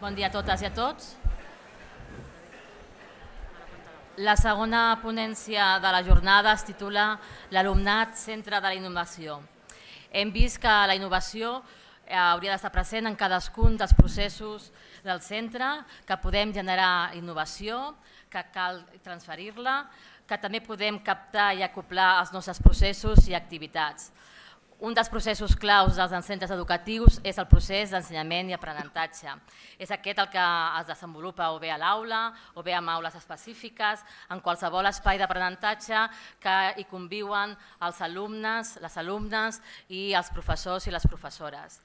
Bon dia a totes i a tots. La segona ponència de la jornada es titula L'alumnat centre de la innovació. Hem vist que la innovació eh, hauria d'estar present en cadascun dels processos del centre, que podem generar innovació, que cal transferir-la, que també podem captar i acoplar els nostres processos i activitats. Un dels processos claus dels centres educatius és el procés d'ensenyament i aprenentatge. És aquest el que es desenvolupa o bé a l'aula o bé amb aules específiques, en qualsevol espai d'aprenentatge que hi conviuen els alumnes, les alumnes i els professors i les professores.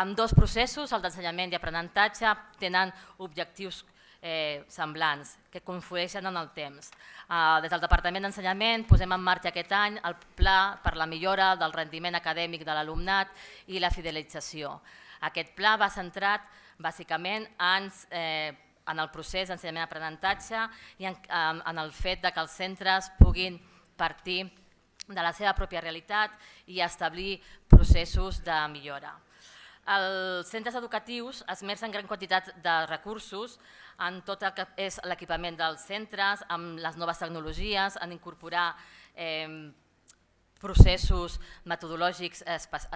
Amb dos processos, el d'ensenyament i aprenentatge, tenen objectius eh, semblants que conflueixen en el temps. Eh, des del Departament d'Ensenyament posem en marxa aquest any el Pla per la millora del rendiment acadèmic de l'alumnat i la fidelització. Aquest pla va centrat bàsicament en eh, en el procés d'ensenyament-aprenentatge i en, eh, en el fet de que els centres puguin partir de la seva pròpia realitat i establir processos de millora. Els centres educatius esmercen gran quantitat de recursos en tot el que és l'equipament dels centres, amb les noves tecnologies, en incorporar eh, processos metodològics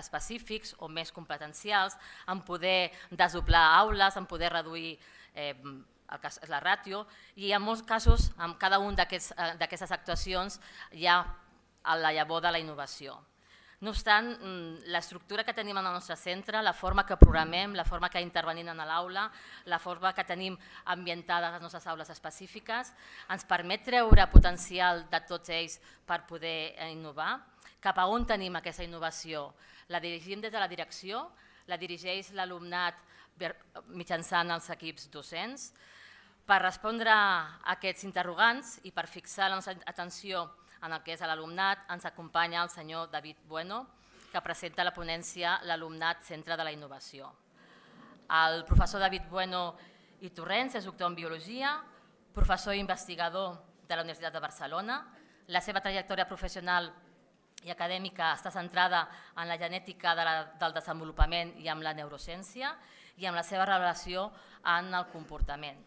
específics o més competencials, en poder desdoblar aules, en poder reduir eh, el és la ràtio, i en molts casos, amb cada un eh, d'aquestes actuacions hi ha la llavor de la innovació. No obstant, mm, l'estructura que tenim en el nostre centre, la forma que programem, la forma que intervenim en l'aula, la forma que tenim ambientada les nostres aules específiques, ens permet treure potencial de tots ells per poder eh, innovar. Cap a on tenim aquesta innovació? La dirigim des de la direcció, la dirigeix l'alumnat mitjançant els equips docents. Per respondre a aquests interrogants i per fixar la nostra atenció en en el que és l'alumnat, ens acompanya el senyor David Bueno, que presenta la ponència l'alumnat centre de la innovació. El professor David Bueno i Torrents és doctor en Biologia, professor i investigador de la Universitat de Barcelona. La seva trajectòria professional i acadèmica està centrada en la genètica de la, del desenvolupament i amb la neurociència i amb la seva relació en el comportament,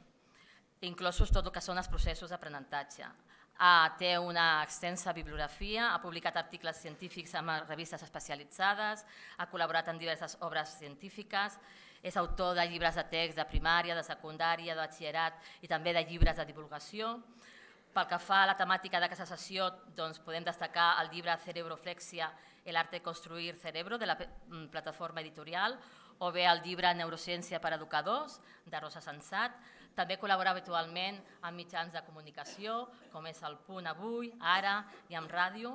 inclosos tot el que són els processos d'aprenentatge. Uh, té una extensa bibliografia, ha publicat articles científics en revistes especialitzades, ha col·laborat en diverses obres científiques, és autor de llibres de text de primària, de secundària, de batxillerat i també de llibres de divulgació. Pel que fa a la temàtica d'aquesta sessió, doncs, podem destacar el llibre Cerebroflexia, el art de construir cerebro, de la mm, plataforma editorial, o bé el llibre Neurociència per educadors, de Rosa Sensat, també col·labora habitualment amb mitjans de comunicació, com és el Punt Avui, Ara i amb ràdio.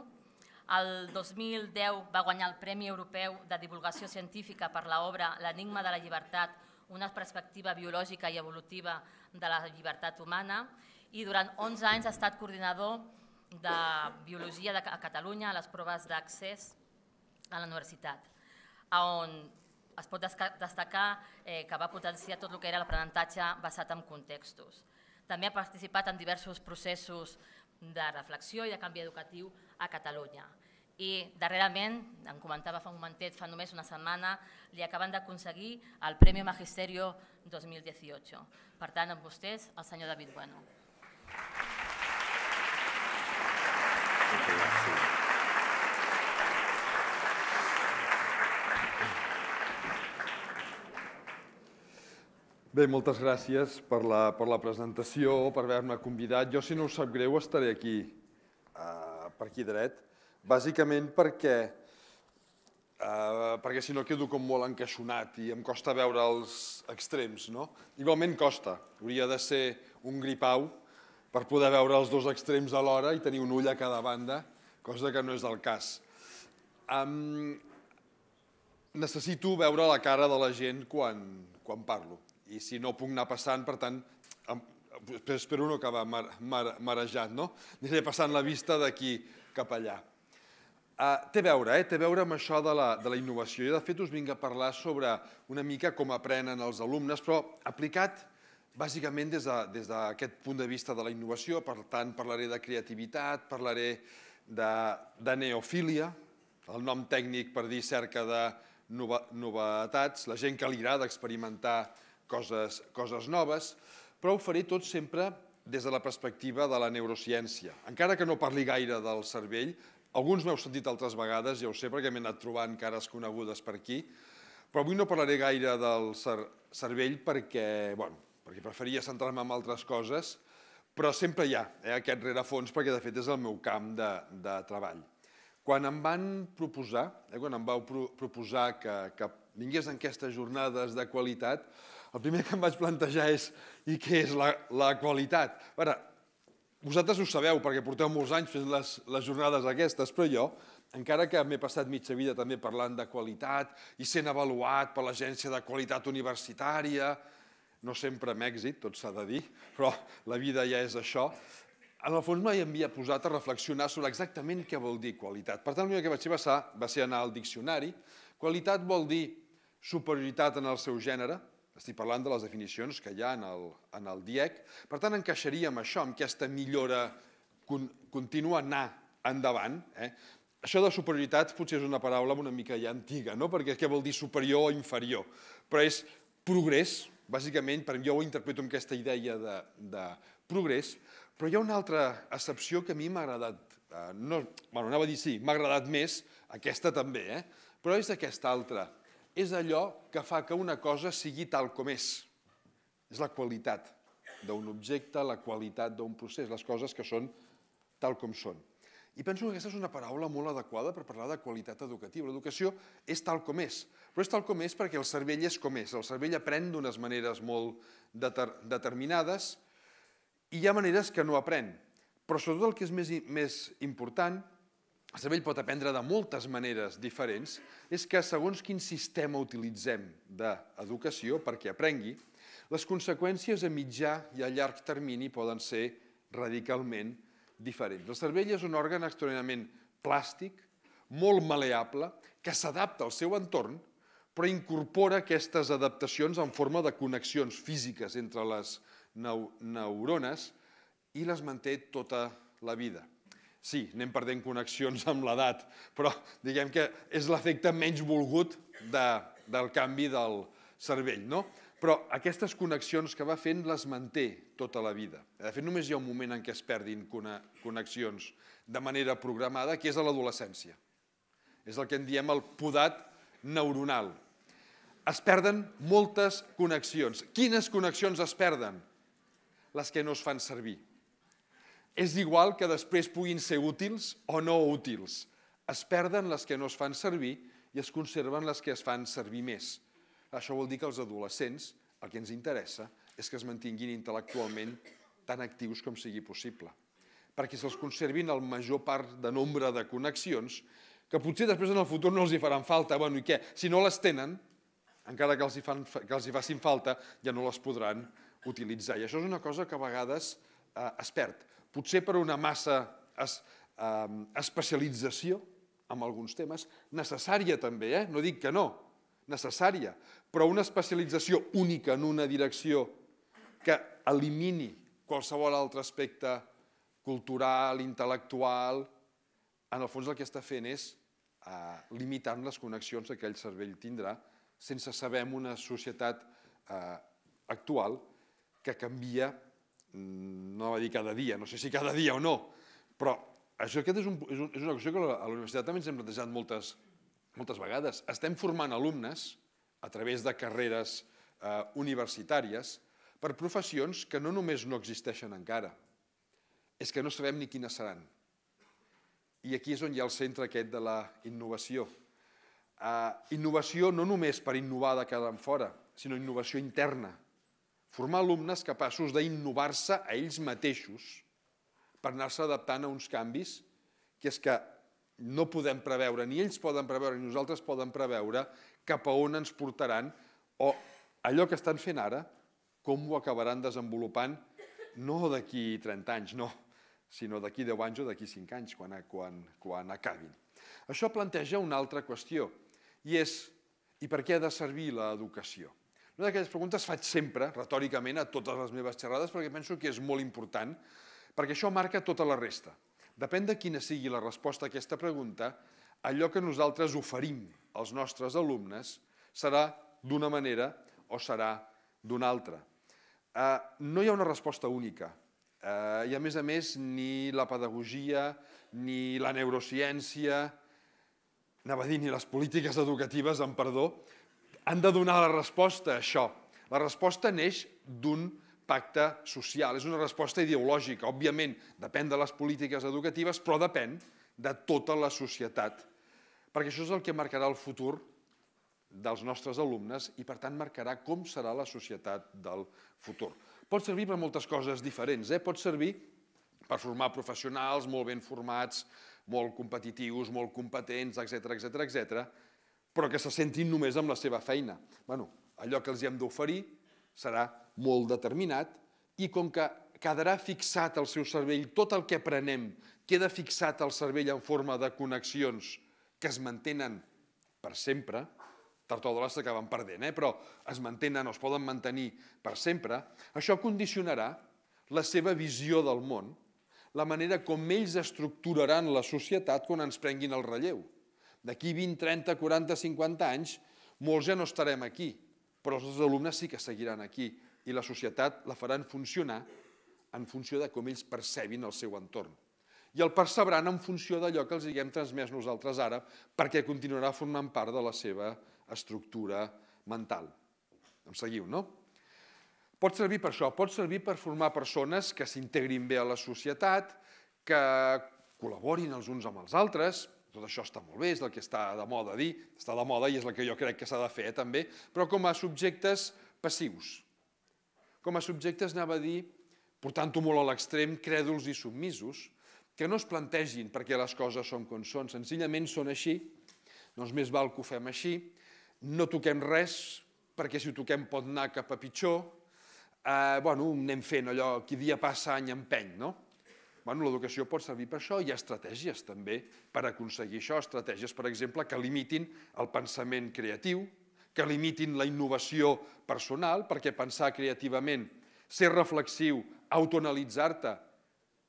El 2010 va guanyar el Premi Europeu de Divulgació Científica per l'obra L'enigma de la llibertat, una perspectiva biològica i evolutiva de la llibertat humana i durant 11 anys ha estat coordinador de Biologia de, a Catalunya a les proves d'accés a la universitat, on es pot destacar eh, que va potenciar tot el que era l'aprenentatge basat en contextos. També ha participat en diversos processos de reflexió i de canvi educatiu a Catalunya. I darrerament, en comentava fa un momentet, fa només una setmana, li acaben d'aconseguir el Premi Magisterio 2018. Per tant, amb vostès, el senyor David Bueno. Gràcies. Bé, moltes gràcies per la, per la presentació, per haver-me convidat. Jo, si no us sap greu, estaré aquí, uh, per aquí dret, bàsicament perquè, uh, perquè si no quedo com molt encaixonat i em costa veure els extrems, no? Igualment costa, hauria de ser un gripau per poder veure els dos extrems alhora i tenir un ull a cada banda, cosa que no és el cas. Um, necessito veure la cara de la gent quan, quan parlo i si no puc anar passant, per tant, espero no acabar mar, mar, marejat, no? Aniré passant la vista d'aquí cap allà. Uh, té a veure, eh? té a veure amb això de la, de la innovació. Jo, de fet, us vinc a parlar sobre una mica com aprenen els alumnes, però aplicat bàsicament des d'aquest de, des punt de vista de la innovació, per tant, parlaré de creativitat, parlaré de, de neofília, el nom tècnic per dir cerca de nova, novetats, la gent que li agrada experimentar coses, coses noves, però ho faré tot sempre des de la perspectiva de la neurociència. Encara que no parli gaire del cervell, alguns m'heu sentit altres vegades, ja ho sé, perquè m'he anat trobant cares conegudes per aquí, però avui no parlaré gaire del cer cervell perquè, bueno, perquè preferia centrar-me en altres coses, però sempre hi ha eh, aquest rerefons perquè de fet és el meu camp de, de treball. Quan em van proposar, eh, quan em vau pro proposar que, que vingués en aquestes jornades de qualitat, el primer que em vaig plantejar és i què és la, la qualitat? A veure, vosaltres ho sabeu perquè porteu molts anys fent les, les jornades aquestes, però jo, encara que m'he passat mitja vida també parlant de qualitat i sent avaluat per l'Agència de Qualitat Universitària, no sempre amb èxit, tot s'ha de dir, però la vida ja és això, en el fons havia posat a reflexionar sobre exactament què vol dir qualitat. Per tant, el que vaig passar va ser anar al diccionari. Qualitat vol dir superioritat en el seu gènere, estic parlant de les definicions que hi ha en el, en el DIEC. Per tant, encaixaria amb això, amb aquesta millora con, continua anar endavant. Eh? Això de superioritat potser és una paraula una mica ja antiga, no? perquè què vol dir superior o inferior? Però és progrés, bàsicament, per jo ho interpreto amb aquesta idea de, de progrés, però hi ha una altra excepció que a mi m'ha agradat, eh, no, bueno, anava a dir sí, m'ha agradat més, aquesta també, eh? però és aquesta altra, és allò que fa que una cosa sigui tal com és. És la qualitat d'un objecte, la qualitat d'un procés, les coses que són tal com són. I penso que aquesta és una paraula molt adequada per parlar de qualitat educativa. L'educació és tal com és, però és tal com és perquè el cervell és com és. El cervell aprèn d'unes maneres molt deter determinades i hi ha maneres que no aprèn. Però sobretot el que és més, més important el cervell pot aprendre de moltes maneres diferents, és que segons quin sistema utilitzem d'educació perquè aprengui, les conseqüències a mitjà i a llarg termini poden ser radicalment diferents. El cervell és un òrgan extraordinàriament plàstic, molt maleable, que s'adapta al seu entorn, però incorpora aquestes adaptacions en forma de connexions físiques entre les neu neurones i les manté tota la vida. Sí, anem perdent connexions amb l'edat, però diguem que és l'efecte menys volgut de, del canvi del cervell, no? Però aquestes connexions que va fent les manté tota la vida. De fet, només hi ha un moment en què es perdin connexions de manera programada, que és a l'adolescència. És el que en diem el podat neuronal. Es perden moltes connexions. Quines connexions es perden? Les que no es fan servir és igual que després puguin ser útils o no útils. Es perden les que no es fan servir i es conserven les que es fan servir més. Això vol dir que els adolescents, el que ens interessa, és que es mantinguin intel·lectualment tan actius com sigui possible, perquè se'ls conservin el major part de nombre de connexions que potser després en el futur no els hi faran falta. Bueno, i què? Si no les tenen, encara que els hi, fan, que els hi facin falta, ja no les podran utilitzar. I això és una cosa que a vegades eh, es perd potser per una massa es, eh, especialització en alguns temes, necessària també, eh? no dic que no, necessària, però una especialització única en una direcció que elimini qualsevol altre aspecte cultural, intel·lectual, en el fons el que està fent és eh, limitar les connexions que aquell cervell tindrà sense saber en una societat eh, actual que canvia Mm, no va dir cada dia, no sé si cada dia o no, però això aquest és, un, és, un, és una qüestió que a la universitat també ens hem plantejat moltes, moltes vegades. Estem formant alumnes a través de carreres eh, universitàries per professions que no només no existeixen encara, és que no sabem ni quines seran. I aquí és on hi ha el centre aquest de la innovació. Eh, innovació no només per innovar de cada en fora, sinó innovació interna, Formar alumnes capaços d'innovar-se a ells mateixos per anar-se adaptant a uns canvis que és que no podem preveure, ni ells poden preveure, ni nosaltres poden preveure cap a on ens portaran o allò que estan fent ara, com ho acabaran desenvolupant no d'aquí 30 anys, no, sinó d'aquí 10 anys o d'aquí 5 anys, quan, quan, quan acabin. Això planteja una altra qüestió, i és i per què ha de servir l'educació? Una d'aquelles preguntes faig sempre, retòricament, a totes les meves xerrades, perquè penso que és molt important, perquè això marca tota la resta. Depèn de quina sigui la resposta a aquesta pregunta, allò que nosaltres oferim als nostres alumnes serà d'una manera o serà d'una altra. Eh, no hi ha una resposta única. Eh, I a més a més, ni la pedagogia, ni la neurociència, anava a dir, ni les polítiques educatives, amb perdó, han de donar la resposta a això. La resposta neix d'un pacte social, és una resposta ideològica. Òbviament, depèn de les polítiques educatives, però depèn de tota la societat, perquè això és el que marcarà el futur dels nostres alumnes i, per tant, marcarà com serà la societat del futur. Pot servir per moltes coses diferents, eh? pot servir per formar professionals molt ben formats, molt competitius, molt competents, etc etc etc però que se sentin només amb la seva feina. Bueno, allò que els hi hem d'oferir serà molt determinat i com que quedarà fixat al seu cervell tot el que aprenem, queda fixat al cervell en forma de connexions que es mantenen per sempre, tard o d'hora s'acaben perdent, eh? però es mantenen o es poden mantenir per sempre, això condicionarà la seva visió del món, la manera com ells estructuraran la societat quan ens prenguin el relleu. D'aquí 20, 30, 40, 50 anys, molts ja no estarem aquí, però els nostres alumnes sí que seguiran aquí i la societat la faran funcionar en funció de com ells percebin el seu entorn. I el percebran en funció d'allò que els hem transmès nosaltres ara, perquè continuarà formant part de la seva estructura mental. Em seguiu, no? Pot servir per això, pot servir per formar persones que s'integrin bé a la societat, que col·laborin els uns amb els altres, tot això està molt bé, és el que està de moda dir, està de moda i és el que jo crec que s'ha de fer eh, també, però com a subjectes passius. Com a subjectes anava a dir, portant-ho molt a l'extrem, crèduls i submisos, que no es plantegin perquè les coses són com són, senzillament són així, doncs més val que ho fem així, no toquem res perquè si ho toquem pot anar cap a pitjor, eh, bueno, anem fent allò, qui dia passa any empeny, no? Bueno, l'educació pot servir per això, hi ha estratègies també per aconseguir això, estratègies, per exemple, que limitin el pensament creatiu, que limitin la innovació personal, perquè pensar creativament, ser reflexiu, autoanalitzar-te,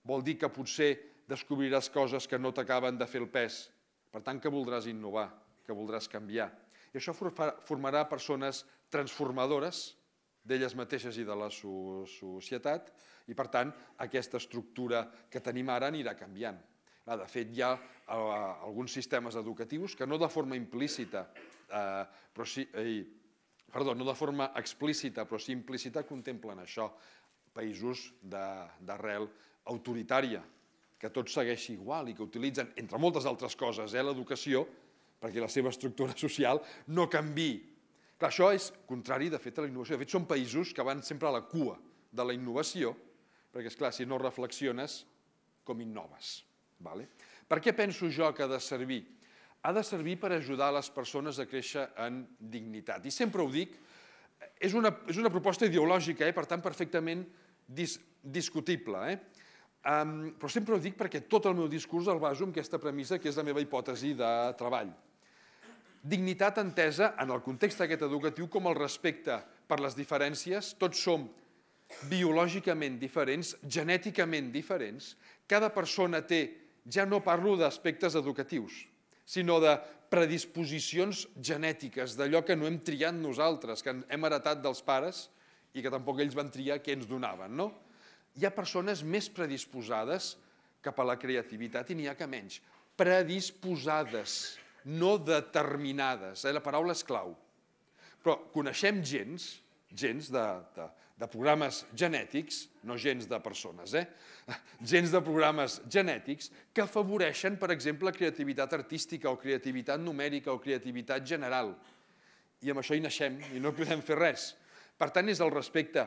vol dir que potser descobriràs coses que no t'acaben de fer el pes. Per tant, que voldràs innovar, que voldràs canviar. I això formarà persones transformadores, d'elles mateixes i de la societat, i per tant aquesta estructura que tenim ara anirà canviant. de fet, hi ha eh, alguns sistemes educatius que no de forma implícita, eh, però sí, perdó, no de forma explícita, però sí implícita, contemplen això. Països d'arrel autoritària, que tot segueix igual i que utilitzen, entre moltes altres coses, eh, l'educació, perquè la seva estructura social no canvi Clar, això és contrari, de fet, a la innovació. De fet, són països que van sempre a la cua de la innovació, perquè, és clar si no reflexiones, com innoves. Vale? Per què penso jo que ha de servir? Ha de servir per ajudar les persones a créixer en dignitat. I sempre ho dic, és una, és una proposta ideològica, eh? per tant, perfectament dis, discutible. Eh? Um, però sempre ho dic perquè tot el meu discurs el baso en aquesta premissa que és la meva hipòtesi de treball. Dignitat entesa en el context aquest educatiu com el respecte per les diferències. Tots som biològicament diferents, genèticament diferents. Cada persona té, ja no parlo d'aspectes educatius, sinó de predisposicions genètiques, d'allò que no hem triat nosaltres, que hem heretat dels pares i que tampoc ells van triar què ens donaven, no? Hi ha persones més predisposades cap a la creativitat i n'hi ha que menys. Predisposades no determinades. Eh? La paraula és clau. Però coneixem gens, gens de, de, de programes genètics, no gens de persones, eh? gens de programes genètics que afavoreixen, per exemple, creativitat artística o creativitat numèrica o creativitat general. I amb això hi naixem i no podem fer res. Per tant, és el respecte,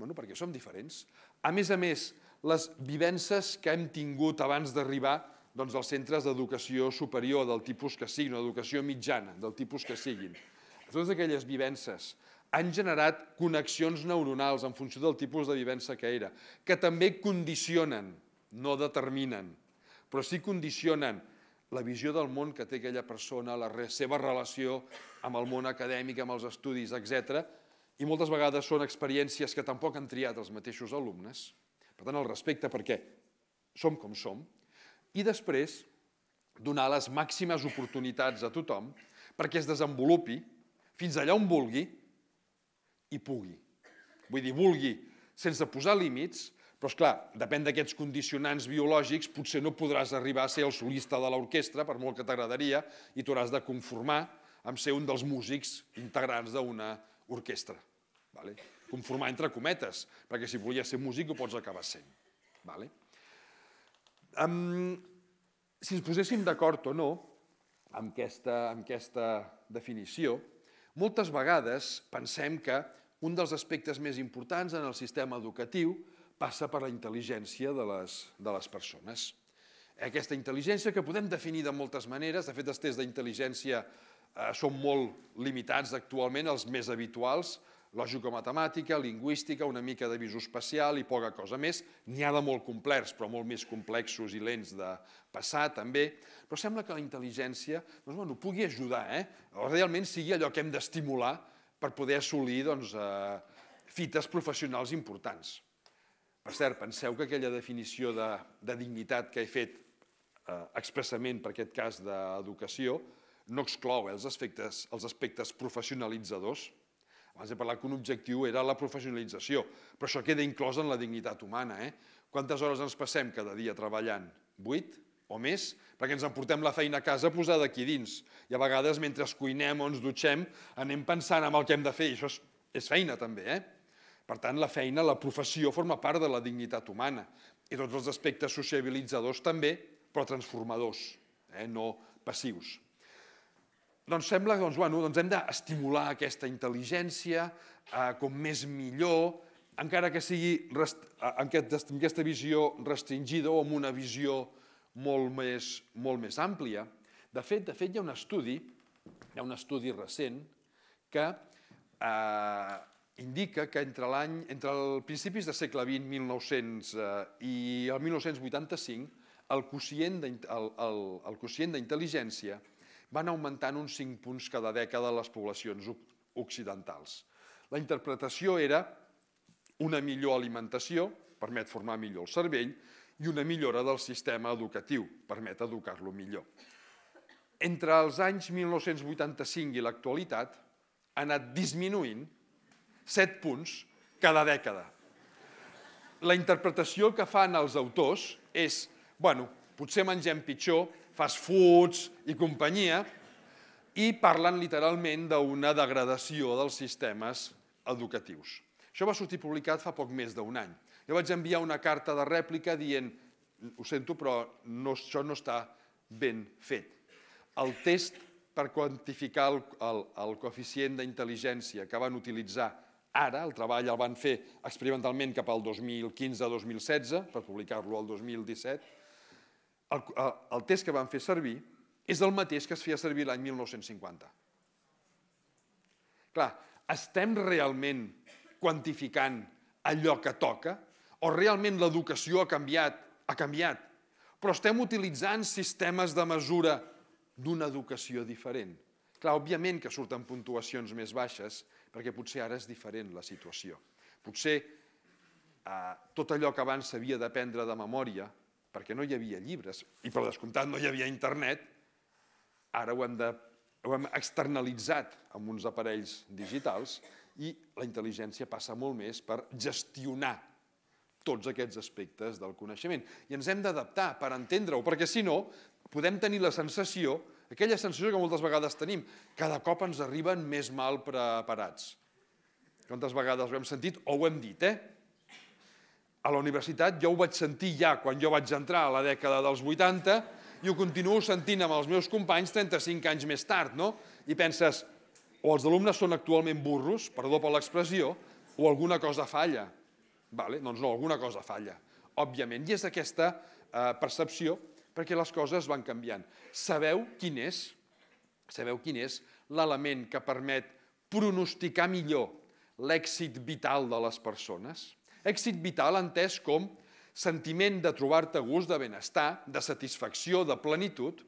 bueno, perquè som diferents. A més a més, les vivències que hem tingut abans d'arribar doncs, els centres d'educació superior, del tipus que siguin, o d'educació mitjana, del tipus que siguin. Totes aquelles vivences han generat connexions neuronals en funció del tipus de vivença que era, que també condicionen, no determinen, però sí condicionen la visió del món que té aquella persona, la seva relació amb el món acadèmic, amb els estudis, etc. I moltes vegades són experiències que tampoc han triat els mateixos alumnes. Per tant, el respecte perquè som com som, i després donar les màximes oportunitats a tothom perquè es desenvolupi fins allà on vulgui i pugui. Vull dir, vulgui sense posar límits, però, és clar, depèn d'aquests condicionants biològics, potser no podràs arribar a ser el solista de l'orquestra, per molt que t'agradaria, i t'hauràs de conformar amb ser un dels músics integrants d'una orquestra. Vale? Conformar entre cometes, perquè si volies ser músic ho pots acabar sent. Vale? Um, si ens poséssim d'acord o no amb aquesta, amb aquesta definició, moltes vegades pensem que un dels aspectes més importants en el sistema educatiu passa per la intel·ligència de les, de les persones. Aquesta intel·ligència que podem definir de moltes maneres, de fet els tests d'intel·ligència eh, són molt limitats actualment, els més habituals, lògico-matemàtica, lingüística, una mica de espacial i poca cosa més. N'hi ha de molt complerts, però molt més complexos i lents de passar, també. Però sembla que la intel·ligència doncs, bueno, pugui ajudar, eh? o realment sigui allò que hem d'estimular per poder assolir doncs, eh, fites professionals importants. Per cert, penseu que aquella definició de, de dignitat que he fet eh, expressament per aquest cas d'educació no exclou eh, els, aspectes, els aspectes professionalitzadors, abans he parlat que un objectiu era la professionalització, però això queda inclòs en la dignitat humana. Eh? Quantes hores ens passem cada dia treballant? Vuit o més? Perquè ens emportem la feina a casa posada aquí dins. I a vegades, mentre cuinem o ens dutxem, anem pensant en el que hem de fer. I això és, és feina, també. Eh? Per tant, la feina, la professió, forma part de la dignitat humana. I tots els aspectes sociabilitzadors també, però transformadors, eh? no passius. Doncs sembla doncs, bueno, doncs hem d'estimular aquesta intel·ligència, eh, com més millor, encara que sigui eh, en aquest, aquesta visió restringida o amb una visió molt més, molt més àmplia. De fet, de fet, hi ha un estudi, hi ha un estudi recent que eh, indica que entre l'any entre els principis del segle XX, 1900 eh, i el 1985, el quocient d'intel·ligència van augmentant uns 5 punts cada dècada les poblacions occidentals. La interpretació era una millor alimentació, permet formar millor el cervell, i una millora del sistema educatiu, permet educar-lo millor. Entre els anys 1985 i l'actualitat ha anat disminuint 7 punts cada dècada. La interpretació que fan els autors és, bueno, potser mengem pitjor, fast foods i companyia, i parlen literalment d'una degradació dels sistemes educatius. Això va sortir publicat fa poc més d'un any. Jo vaig enviar una carta de rèplica dient ho sento, però no, això no està ben fet. El test per quantificar el, el, el coeficient d'intel·ligència que van utilitzar ara, el treball el van fer experimentalment cap al 2015-2016, per publicar-lo al 2017, el, el test que van fer servir és el mateix que es feia servir l'any 1950. Clar, estem realment quantificant allò que toca? O realment l'educació ha canviat? Ha canviat. Però estem utilitzant sistemes de mesura d'una educació diferent. Clar, òbviament que surten puntuacions més baixes, perquè potser ara és diferent la situació. Potser eh, tot allò que abans s'havia d'aprendre de memòria, perquè no hi havia llibres i per descomptat no hi havia internet, ara ho hem, de, ho hem externalitzat amb uns aparells digitals i la intel·ligència passa molt més per gestionar tots aquests aspectes del coneixement. I ens hem d'adaptar per entendre-ho, perquè si no, podem tenir la sensació, aquella sensació que moltes vegades tenim, cada cop ens arriben més mal preparats. Quantes vegades ho hem sentit o ho hem dit, eh? A la universitat jo ho vaig sentir ja quan jo vaig entrar a la dècada dels 80 i ho continuo sentint amb els meus companys 35 anys més tard, no? I penses, o els alumnes són actualment burros, perdó per l'expressió, o alguna cosa falla. Vale? Doncs no, alguna cosa falla, òbviament. I és aquesta eh, percepció perquè les coses van canviant. Sabeu quin és? Sabeu quin és l'element que permet pronosticar millor l'èxit vital de les persones? Èxit vital entès com sentiment de trobar-te gust de benestar, de satisfacció, de plenitud,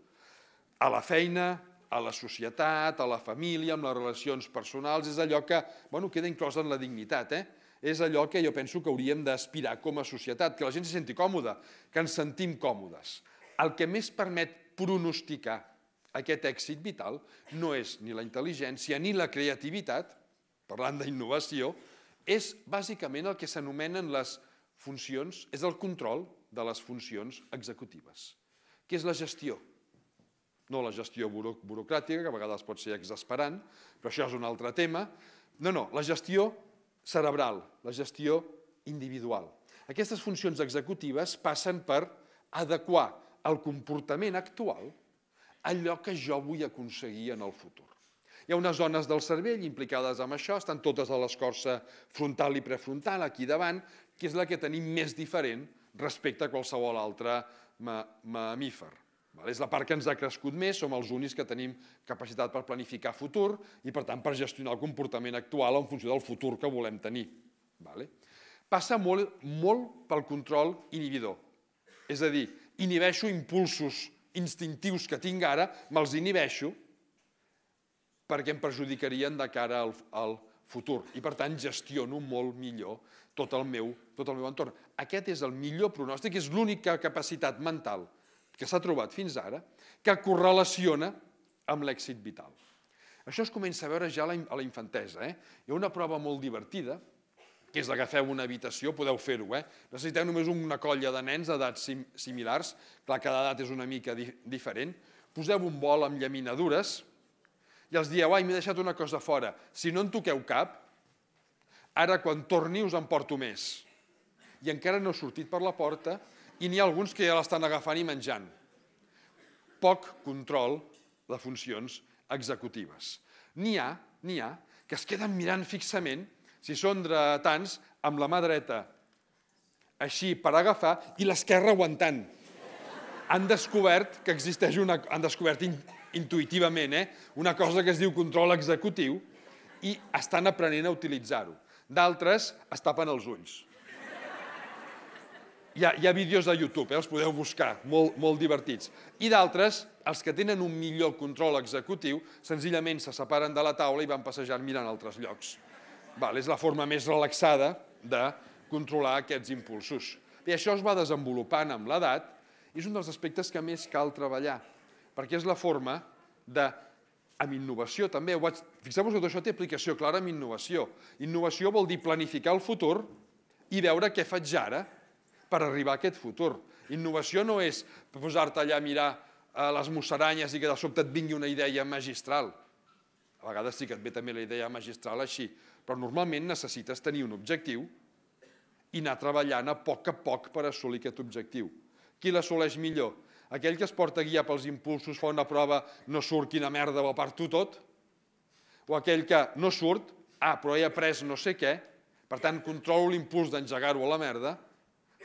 a la feina, a la societat, a la família, amb les relacions personals, és allò que, bueno, queda inclòs en la dignitat, eh? és allò que jo penso que hauríem d'aspirar com a societat, que la gent se senti còmoda, que ens sentim còmodes. El que més permet pronosticar aquest èxit vital no és ni la intel·ligència ni la creativitat, parlant d'innovació, és bàsicament el que s'anomenen les funcions, és el control de les funcions executives, que és la gestió. No la gestió buro burocràtica, que a vegades pot ser exasperant, però això és un altre tema. No, no, la gestió cerebral, la gestió individual. Aquestes funcions executives passen per adequar el comportament actual a allò que jo vull aconseguir en el futur. Hi ha unes zones del cervell implicades amb això, estan totes a l'escorça frontal i prefrontal, aquí davant, que és la que tenim més diferent respecte a qualsevol altre mamífer. És la part que ens ha crescut més, som els únics que tenim capacitat per planificar futur i, per tant, per gestionar el comportament actual en funció del futur que volem tenir. Vale? Passa molt, molt pel control inhibidor. És a dir, inhibeixo impulsos instintius que tinc ara, me'ls inhibeixo perquè em perjudicarien de cara al, al futur. I, per tant, gestiono molt millor tot el meu, tot el meu entorn. Aquest és el millor pronòstic, és l'única capacitat mental que s'ha trobat fins ara que correlaciona amb l'èxit vital. Això es comença a veure ja a la infantesa. Eh? Hi ha una prova molt divertida, que és agafeu una habitació, podeu fer-ho, eh? necessiteu només una colla de nens d'edats sim similars, clar, cada edat és una mica di diferent, poseu un bol amb llaminadures, i els dieu, ai, m'he deixat una cosa fora. Si no en toqueu cap, ara quan torni us en porto més. I encara no he sortit per la porta i n'hi ha alguns que ja l'estan agafant i menjant. Poc control de funcions executives. N'hi ha, n'hi ha, que es queden mirant fixament, si són de tants, amb la mà dreta així per agafar i l'esquerra aguantant. Han descobert que existeix una... Han descobert intuïtivament, eh? una cosa que es diu control executiu, i estan aprenent a utilitzar-ho. D'altres es tapen els ulls. Hi ha, hi ha vídeos de YouTube, eh? els podeu buscar, molt, molt divertits. I d'altres, els que tenen un millor control executiu, senzillament se separen de la taula i van passejant mirant altres llocs. Val, és la forma més relaxada de controlar aquests impulsos. I això es va desenvolupant amb l'edat i és un dels aspectes que més cal treballar perquè és la forma de, amb innovació també, fixeu-vos que tot això té aplicació clara amb innovació. Innovació vol dir planificar el futur i veure què faig ara per arribar a aquest futur. Innovació no és posar-te allà a mirar eh, les musaranyes i que de sobte et vingui una idea magistral. A vegades sí que et ve també la idea magistral així, però normalment necessites tenir un objectiu i anar treballant a poc a poc per assolir aquest objectiu. Qui l'assoleix millor? Aquell que es porta a guiar pels impulsos, fa una prova, no surt, quina merda, va per tu tot. O aquell que no surt, ah, però he après no sé què, per tant, controlo l'impuls d'engegar-ho a la merda,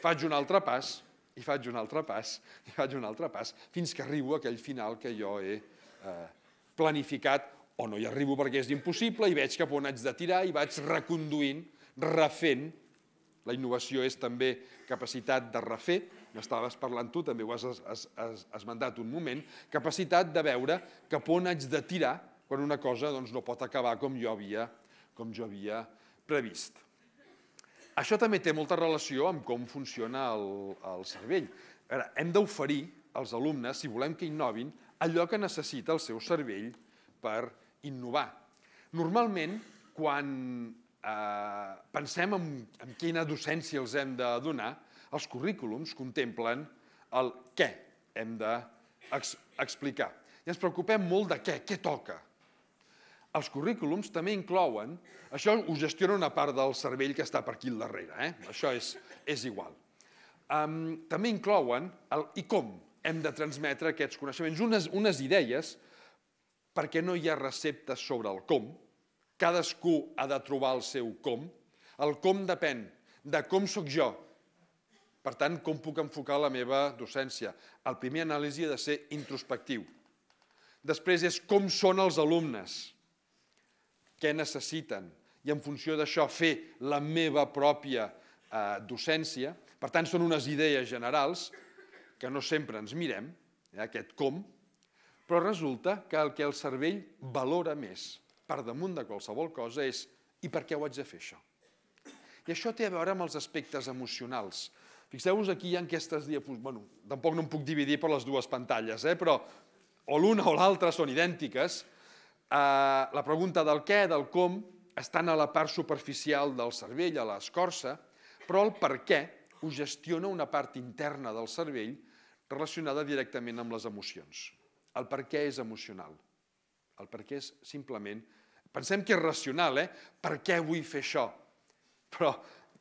faig un altre pas, i faig un altre pas, i faig un altre pas, fins que arribo a aquell final que jo he eh, planificat, o no hi arribo perquè és impossible, i veig cap on haig de tirar, i vaig reconduint, refent, la innovació és també capacitat de refer, n'estaves parlant tu, també ho has, has, has esmentat un moment, capacitat de veure cap on haig de tirar quan una cosa doncs, no pot acabar com jo havia, com jo havia previst. Això també té molta relació amb com funciona el, el cervell. A veure, hem d'oferir als alumnes, si volem que innovin, allò que necessita el seu cervell per innovar. Normalment, quan eh, pensem en, en quina docència els hem de donar, els currículums contemplen el què hem d'explicar. I ens preocupem molt de què, què toca. Els currículums també inclouen, això ho gestiona una part del cervell que està per aquí al darrere, eh? això és, és igual. Um, també inclouen el i com hem de transmetre aquests coneixements, unes, unes idees, perquè no hi ha receptes sobre el com, cadascú ha de trobar el seu com, el com depèn de com sóc jo, per tant, com puc enfocar la meva docència? El primer anàlisi ha de ser introspectiu. Després és com són els alumnes, què necessiten, i en funció d'això fer la meva pròpia eh, docència. Per tant, són unes idees generals que no sempre ens mirem, eh, aquest com, però resulta que el que el cervell valora més per damunt de qualsevol cosa és i per què ho haig de fer això? I això té a veure amb els aspectes emocionals, Fixeu-vos, aquí hi ha aquestes diapositives... Bueno, tampoc no em puc dividir per les dues pantalles, eh? però o l'una o l'altra són idèntiques. Eh, la pregunta del què, del com, estan a la part superficial del cervell, a l'escorça, però el per què ho gestiona una part interna del cervell relacionada directament amb les emocions. El per què és emocional. El per què és simplement... Pensem que és racional, eh? Per què vull fer això? Però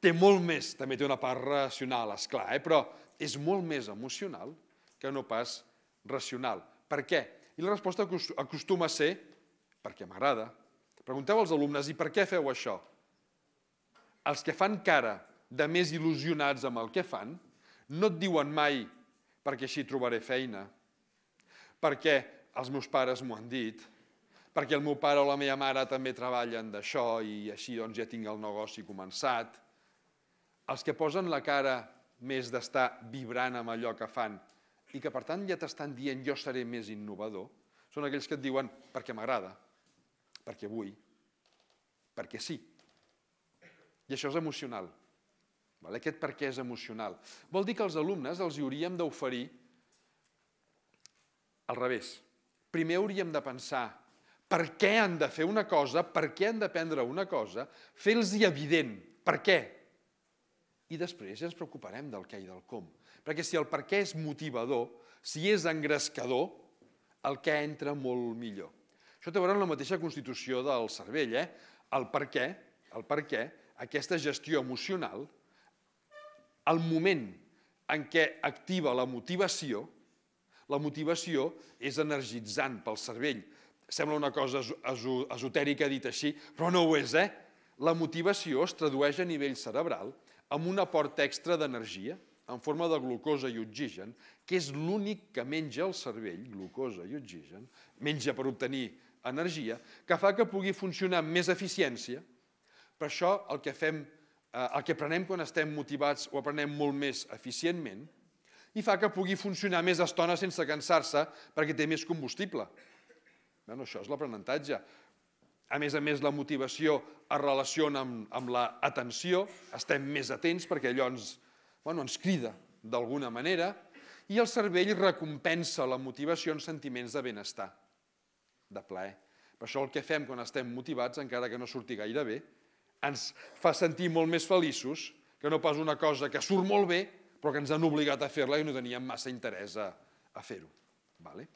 té molt més, també té una part racional, és clar, eh? però és molt més emocional que no pas racional. Per què? I la resposta acostuma a ser perquè m'agrada. Pregunteu als alumnes, i per què feu això? Els que fan cara de més il·lusionats amb el que fan, no et diuen mai perquè així trobaré feina, perquè els meus pares m'ho han dit, perquè el meu pare o la meva mare també treballen d'això i així doncs ja tinc el negoci començat, els que posen la cara més d'estar vibrant amb allò que fan i que per tant ja t'estan dient jo seré més innovador, són aquells que et diuen perquè m'agrada, perquè vull, perquè sí. I això és emocional. Vale? Aquest perquè és emocional. Vol dir que als alumnes els hi hauríem d'oferir al revés. Primer hauríem de pensar per què han de fer una cosa, per què han d'aprendre una cosa, fer-los evident, per què, i després ja ens preocuparem del què i del com. Perquè si el per què és motivador, si és engrescador, el què entra molt millor. Això té a veure amb la mateixa constitució del cervell, eh? El per què, el per què, aquesta gestió emocional, el moment en què activa la motivació, la motivació és energitzant pel cervell. Sembla una cosa esotèrica dit així, però no ho és, eh? La motivació es tradueix a nivell cerebral amb un aport extra d'energia en forma de glucosa i oxigen, que és l'únic que menja el cervell, glucosa i oxigen, menja per obtenir energia, que fa que pugui funcionar amb més eficiència. Per això el que fem, eh, el que prenem quan estem motivats ho aprenem molt més eficientment i fa que pugui funcionar més estona sense cansar-se perquè té més combustible. Bueno, això és l'aprenentatge. A més a més, la motivació es relaciona amb, amb l'atenció, estem més atents perquè allò ens, bueno, ens crida d'alguna manera, i el cervell recompensa la motivació en sentiments de benestar, de plaer. Per això el que fem quan estem motivats, encara que no surti gaire bé, ens fa sentir molt més feliços que no pas una cosa que surt molt bé, però que ens han obligat a fer-la i no teníem massa interès a, a fer-ho. Vale?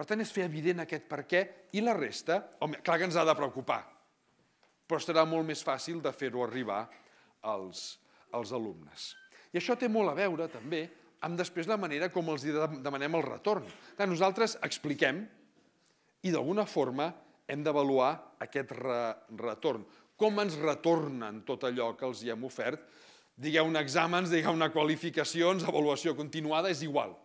Per tant, és fer evident aquest per què i la resta, home, clar que ens ha de preocupar, però serà molt més fàcil de fer-ho arribar als, als alumnes. I això té molt a veure, també, amb després la manera com els demanem el retorn. Tant, nosaltres expliquem i, d'alguna forma, hem d'avaluar aquest re retorn. Com ens retornen tot allò que els hi hem ofert? Digueu un examen, digueu una qualificacions, avaluació continuada, és igual.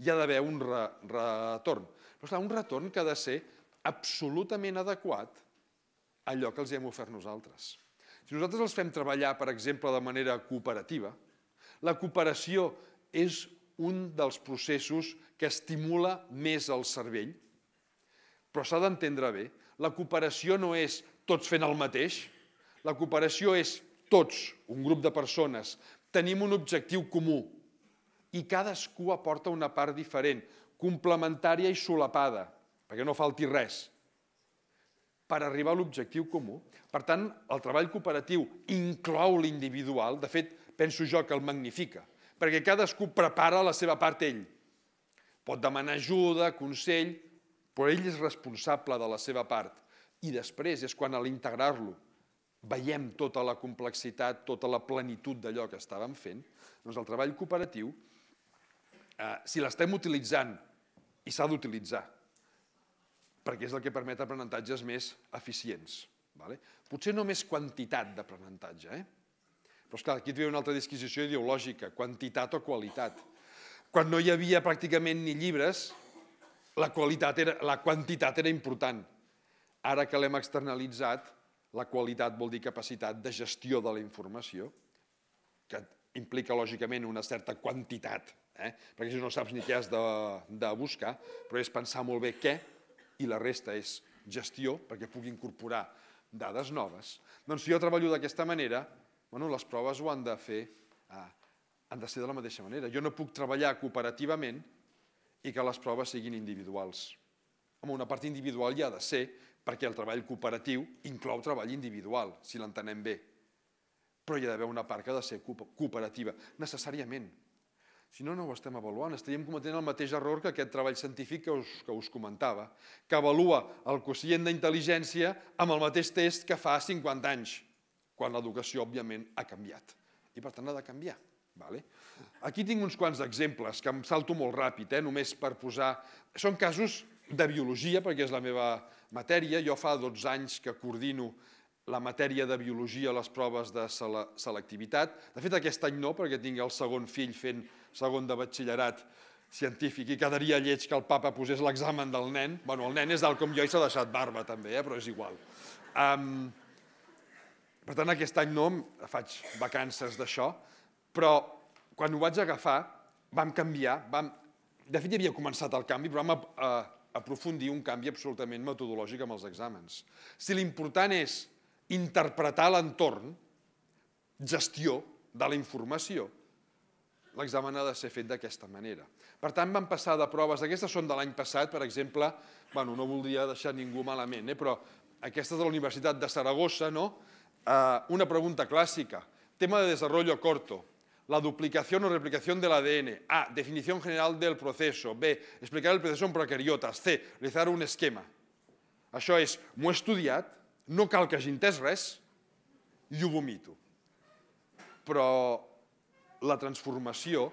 Hi ha d'haver un re retorn. Però és clar, un retorn que ha de ser absolutament adequat a allò que els hem ofert nosaltres. Si nosaltres els fem treballar, per exemple, de manera cooperativa, la cooperació és un dels processos que estimula més el cervell, però s'ha d'entendre bé. La cooperació no és tots fent el mateix, la cooperació és tots, un grup de persones, tenim un objectiu comú i cadascú aporta una part diferent complementària i solapada, perquè no falti res, per arribar a l'objectiu comú. Per tant, el treball cooperatiu inclou l'individual, de fet, penso jo que el magnifica, perquè cadascú prepara la seva part ell. Pot demanar ajuda, consell, però ell és responsable de la seva part. I després és quan a l'integrar-lo veiem tota la complexitat, tota la plenitud d'allò que estàvem fent, doncs el treball cooperatiu, eh, si l'estem utilitzant i s'ha d'utilitzar, perquè és el que permet aprenentatges més eficients. Vale? Potser no més quantitat d'aprenentatge, eh? però esclar, aquí hi havia una altra disquisició ideològica, quantitat o qualitat. Quan no hi havia pràcticament ni llibres, la, qualitat era, la quantitat era important. Ara que l'hem externalitzat, la qualitat vol dir capacitat de gestió de la informació, que implica lògicament una certa quantitat eh? perquè si no saps ni què has de, de buscar, però és pensar molt bé què i la resta és gestió perquè pugui incorporar dades noves. Doncs si jo treballo d'aquesta manera, bueno, les proves ho han de fer, eh, han de ser de la mateixa manera. Jo no puc treballar cooperativament i que les proves siguin individuals. Home, una part individual ja ha de ser, perquè el treball cooperatiu inclou treball individual, si l'entenem bé. Però hi ha d'haver una part que ha de ser cooperativa, necessàriament, si no, no ho estem avaluant, estaríem cometent el mateix error que aquest treball científic que us, que us comentava, que avalua el quotient d'intel·ligència amb el mateix test que fa 50 anys, quan l'educació, òbviament, ha canviat. I, per tant, ha de canviar. Vale? Aquí tinc uns quants exemples que em salto molt ràpid, eh? només per posar... Són casos de biologia, perquè és la meva matèria. Jo fa 12 anys que coordino la matèria de biologia a les proves de selectivitat. De fet, aquest any no, perquè tinc el segon fill fent segon de batxillerat científic i quedaria lleig que el papa posés l'examen del nen. Bueno, el nen és dalt com jo i s'ha deixat barba també, eh? però és igual. Um, per tant, aquest any no faig vacances d'això, però quan ho vaig agafar vam canviar, vam... de fet ja havia començat el canvi, però vam a, eh, aprofundir un canvi absolutament metodològic amb els exàmens. Si l'important és interpretar l'entorn, gestió de la informació, l'examen ha de ser fet d'aquesta manera. Per tant, van passar de proves, aquestes són de l'any passat, per exemple, bueno, no voldria deixar ningú malament, eh, però és de la Universitat de Saragossa, no? Eh, una pregunta clàssica, tema de desarrollo corto, la duplicació o replicació de l'ADN, A. definició general del proceso. B. Explicar el proceso en procariotes. C. Realizar un esquema. Això és, m'ho he estudiat, no cal que hagi entès res, i ho vomito. Però la transformació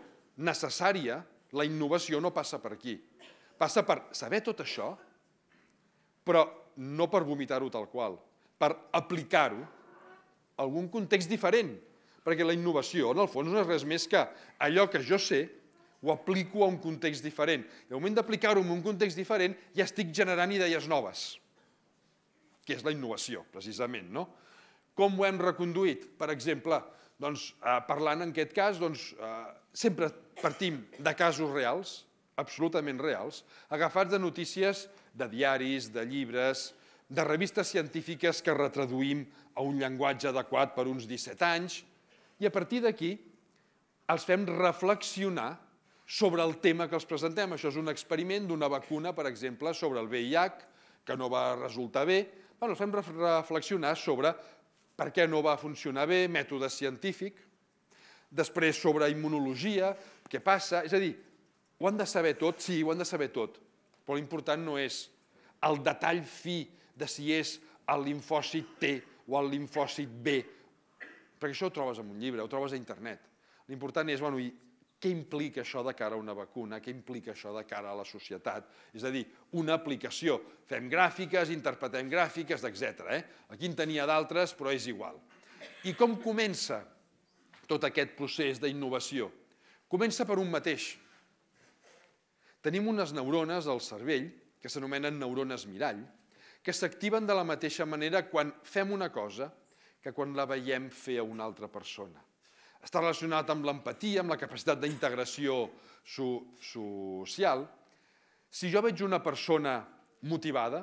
necessària, la innovació no passa per aquí. Passa per saber tot això, però no per vomitar-ho tal qual, per aplicar-ho a algun context diferent. Perquè la innovació, en el fons, no és res més que allò que jo sé ho aplico a un context diferent. I al moment d'aplicar-ho en un context diferent ja estic generant idees noves, que és la innovació, precisament. No? Com ho hem reconduït? Per exemple, doncs, eh, parlant en aquest cas, doncs, eh, sempre partim de casos reals, absolutament reals, agafats de notícies de diaris, de llibres, de revistes científiques que retraduïm a un llenguatge adequat per uns 17 anys, i a partir d'aquí els fem reflexionar sobre el tema que els presentem. Això és un experiment d'una vacuna, per exemple, sobre el VIH, que no va resultar bé. Bueno, els fem reflexionar sobre per què no va funcionar bé, mètode científic, després sobre immunologia, què passa, és a dir, ho han de saber tot, sí, ho han de saber tot, però l'important no és el detall fi de si és el linfòcit T o el linfòcit B, perquè això ho trobes en un llibre, ho trobes a internet. L'important és, bueno, i què implica això de cara a una vacuna, què implica això de cara a la societat. És a dir, una aplicació. Fem gràfiques, interpretem gràfiques, etc. Eh? Aquí en tenia d'altres, però és igual. I com comença tot aquest procés d'innovació? Comença per un mateix. Tenim unes neurones al cervell, que s'anomenen neurones mirall, que s'activen de la mateixa manera quan fem una cosa que quan la veiem fer a una altra persona. Està relacionat amb l'empatia, amb la capacitat d'integració so social. Si jo veig una persona motivada,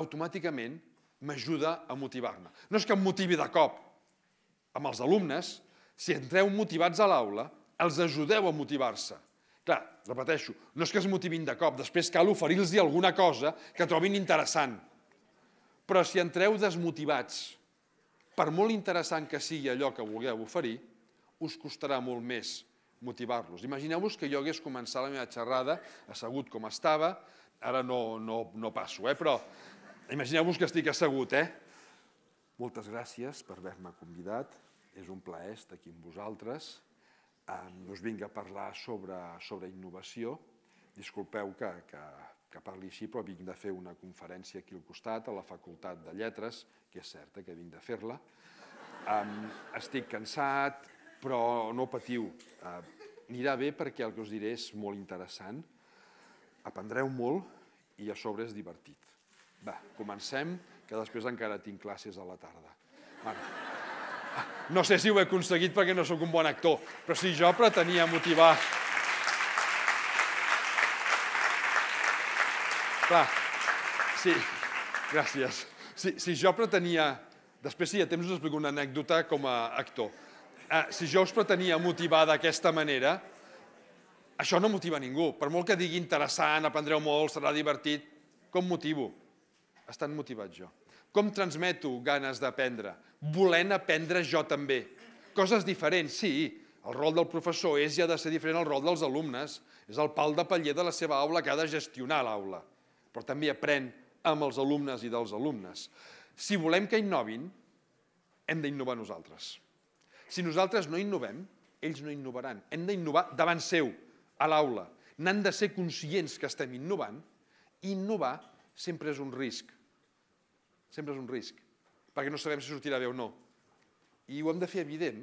automàticament m'ajuda a motivar-me. No és que em motivi de cop. Amb els alumnes, si entreu motivats a l'aula, els ajudeu a motivar-se. Clar, repeteixo, no és que es motivin de cop, després cal oferir-los alguna cosa que trobin interessant. Però si entreu desmotivats, per molt interessant que sigui allò que vulgueu oferir, us costarà molt més motivar-los. Imagineu-vos que jo hagués començat la meva xerrada assegut com estava, ara no, no, no passo, eh? però imagineu-vos que estic assegut. Eh? Moltes gràcies per haver-me convidat, és un plaer estar aquí amb vosaltres. Eh, us vinc a parlar sobre, sobre innovació. Disculpeu que, que, que parli així, però vinc de fer una conferència aquí al costat, a la Facultat de Lletres, que és certa que vinc de fer-la. Um, estic cansat, però no patiu, eh, anirà bé perquè el que us diré és molt interessant, aprendreu molt i a sobre és divertit. Va, comencem, que després encara tinc classes a la tarda. Bueno. Ah, no sé si ho he aconseguit perquè no sóc un bon actor, però si jo pretenia motivar... Clar, sí, gràcies. Si, si jo pretenia... Després, si hi ha temps, us explico una anècdota com a actor eh, si jo us pretenia motivar d'aquesta manera, això no motiva ningú. Per molt que digui interessant, aprendreu molt, serà divertit, com motivo? Estan motivat jo. Com transmeto ganes d'aprendre? Volent aprendre jo també. Coses diferents, sí. El rol del professor és i ha de ser diferent al rol dels alumnes. És el pal de paller de la seva aula que ha de gestionar l'aula. Però també aprèn amb els alumnes i dels alumnes. Si volem que innovin, hem d'innovar nosaltres. Si nosaltres no innovem, ells no innovaran. Hem d'innovar davant seu, a l'aula. N'han de ser conscients que estem innovant. Innovar sempre és un risc. Sempre és un risc. Perquè no sabem si sortirà bé o no. I ho hem de fer evident,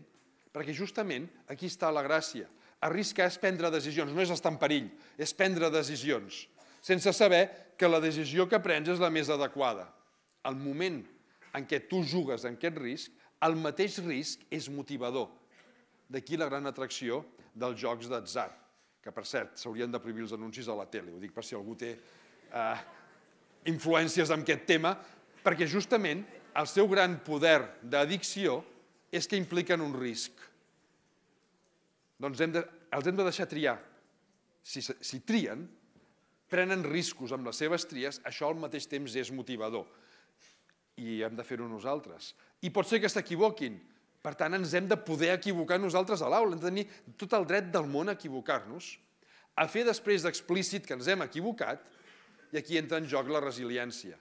perquè justament aquí està la gràcia. Arriscar és prendre decisions, no és estar en perill, és prendre decisions, sense saber que la decisió que prens és la més adequada. El moment en què tu jugues en aquest risc el mateix risc és motivador. D'aquí la gran atracció dels jocs d'atzar, que per cert, s'haurien de prohibir els anuncis a la tele, ho dic per si algú té eh, influències amb aquest tema, perquè justament el seu gran poder d'addicció és que impliquen un risc. Doncs hem de, els hem de deixar triar. Si, si trien, prenen riscos amb les seves tries, això al mateix temps és motivador. I hem de fer-ho nosaltres. I pot ser que s'equivoquin. Per tant, ens hem de poder equivocar nosaltres a l'aula, hem de tenir tot el dret del món a equivocar-nos, a fer després d'explícit que ens hem equivocat, i aquí entra en joc la resiliència.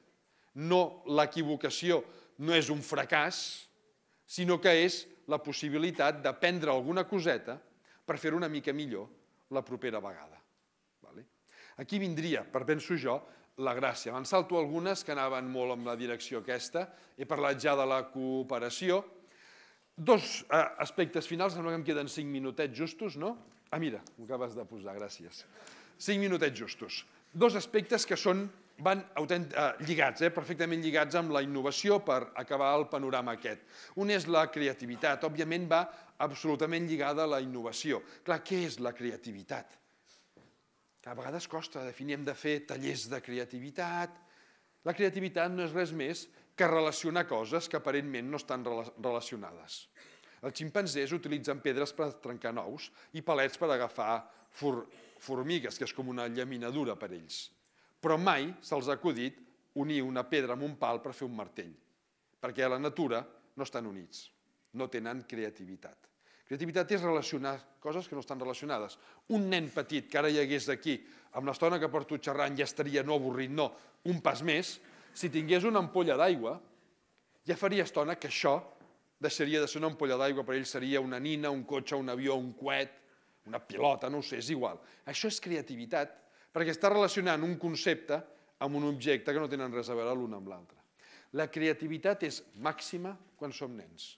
No, l'equivocació no és un fracàs, sinó que és la possibilitat d'aprendre alguna coseta per fer una mica millor la propera vegada. Vale? Aquí vindria, per penso jo, la gràcia. Me'n salto algunes que anaven molt en la direcció aquesta. He parlat ja de la cooperació. Dos eh, aspectes finals, sembla que em queden cinc minutets justos, no? Ah, mira, ho acabes de posar, gràcies. Cinc minutets justos. Dos aspectes que són, van autent, eh, lligats, eh, perfectament lligats amb la innovació per acabar el panorama aquest. Un és la creativitat. Òbviament va absolutament lligada a la innovació. Clar, què és la creativitat? que a vegades costa definir, hem de fer tallers de creativitat. La creativitat no és res més que relacionar coses que aparentment no estan relacionades. Els ximpanzés utilitzen pedres per trencar nous i palets per agafar for formigues, que és com una llaminadura per ells. Però mai se'ls ha acudit unir una pedra amb un pal per fer un martell, perquè a la natura no estan units, no tenen creativitat. Creativitat és relacionar coses que no estan relacionades. Un nen petit que ara hi hagués aquí, amb l'estona que porto xerrant ja estaria no avorrit, no, un pas més, si tingués una ampolla d'aigua, ja faria estona que això deixaria de ser una ampolla d'aigua, per ell seria una nina, un cotxe, un avió, un coet, una pilota, no ho sé, és igual. Això és creativitat, perquè està relacionant un concepte amb un objecte que no tenen res a veure l'un amb l'altre. La creativitat és màxima quan som nens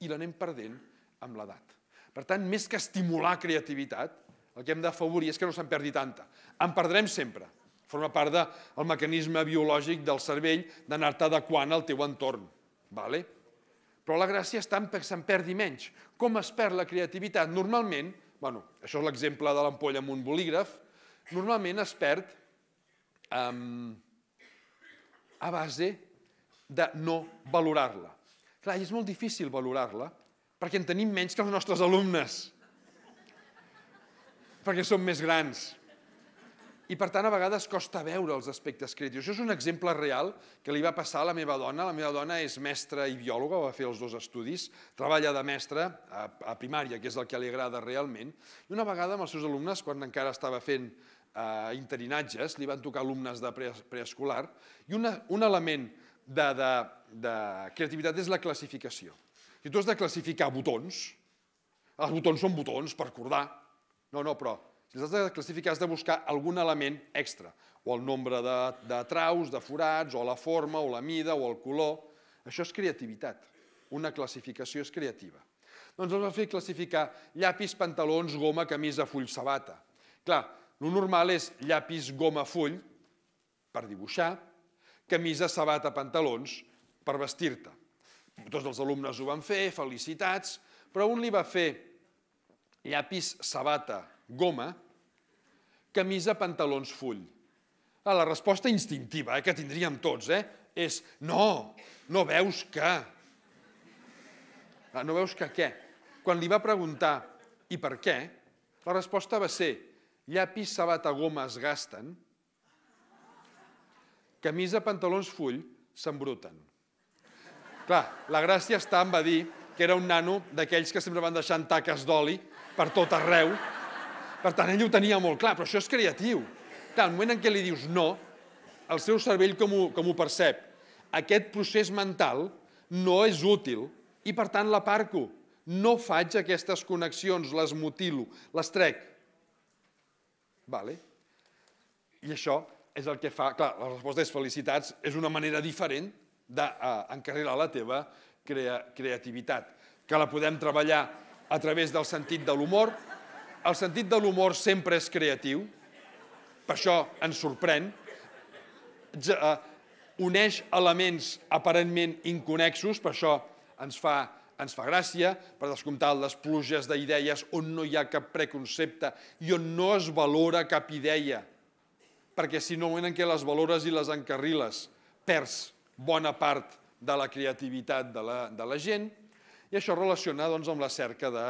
i l'anem perdent amb l'edat. Per tant, més que estimular creativitat, el que hem d'afavorir és que no se'n perdi tanta. En perdrem sempre. Forma part del mecanisme biològic del cervell d'anar-te adequant al teu entorn. Vale? Però la gràcia està en que se'n perdi menys. Com es perd la creativitat? Normalment, bueno, això és l'exemple de l'ampolla amb un bolígraf, normalment es perd ehm, a base de no valorar-la. Clar, és molt difícil valorar-la, perquè en tenim menys que els nostres alumnes, perquè som més grans. I per tant, a vegades costa veure els aspectes crítics. Això és un exemple real que li va passar a la meva dona. La meva dona és mestra i biòloga, va fer els dos estudis, treballa de mestra a, a primària, que és el que li agrada realment, i una vegada amb els seus alumnes, quan encara estava fent eh, interinatges, li van tocar alumnes de pre preescolar, i una, un element de, de, de creativitat és la classificació. Si tu has de classificar botons, els botons són botons, per acordar. No, no, però si els has de classificar has de buscar algun element extra, o el nombre de, de traus, de forats, o la forma, o la mida, o el color. Això és creativitat. Una classificació és creativa. Doncs els va fer classificar llapis, pantalons, goma, camisa, full, sabata. Clar, el normal és llapis, goma, full, per dibuixar, camisa, sabata, pantalons, per vestir-te. Tots els alumnes ho van fer, felicitats, però un li va fer llapis, sabata, goma, camisa, pantalons, full. Ah, la resposta instintiva eh, que tindríem tots eh, és no, no veus que... Ah, no veus que què? Quan li va preguntar i per què, la resposta va ser llapis, sabata, goma es gasten, camisa, pantalons, full s'embruten. Clar, la gràcia està en va dir que era un nano d'aquells que sempre van deixant taques d'oli per tot arreu. Per tant, ell ho tenia molt clar, però això és creatiu. Clar, el moment en què li dius no, el seu cervell com ho, com ho percep? Aquest procés mental no és útil i, per tant, l'aparco. No faig aquestes connexions, les mutilo, les trec. Vale? I això és el que fa... Clar, la resposta és felicitats, és una manera diferent d'encarrilar la teva crea creativitat, que la podem treballar a través del sentit de l'humor. El sentit de l'humor sempre és creatiu, per això ens sorprèn, eh, uneix elements aparentment inconexos, per això ens fa, ens fa gràcia, per descomptar les pluges d'idees on no hi ha cap preconcepte i on no es valora cap idea, perquè si no, en què les valores i les encarriles, perds bona part de la creativitat de la, de la gent, i això relaciona doncs, amb la cerca de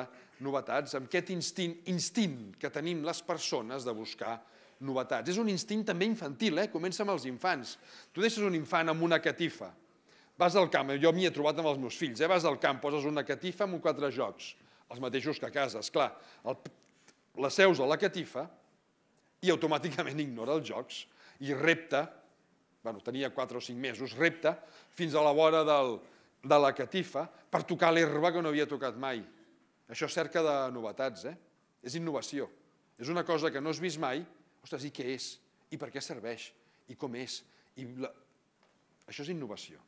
novetats, amb aquest instint, instint que tenim les persones de buscar novetats. És un instint també infantil, eh? comença amb els infants. Tu deixes un infant amb una catifa, vas al camp, jo m'hi he trobat amb els meus fills, eh? vas al camp, poses una catifa amb quatre jocs, els mateixos que a casa, esclar. El, la seus a la catifa i automàticament ignora els jocs i repta bueno, tenia 4 o 5 mesos, repte, fins a la vora del, de la catifa per tocar l'herba que no havia tocat mai. Això és cerca de novetats, eh? És innovació. És una cosa que no has vist mai. Ostres, i què és? I per què serveix? I com és? I la... Això és innovació.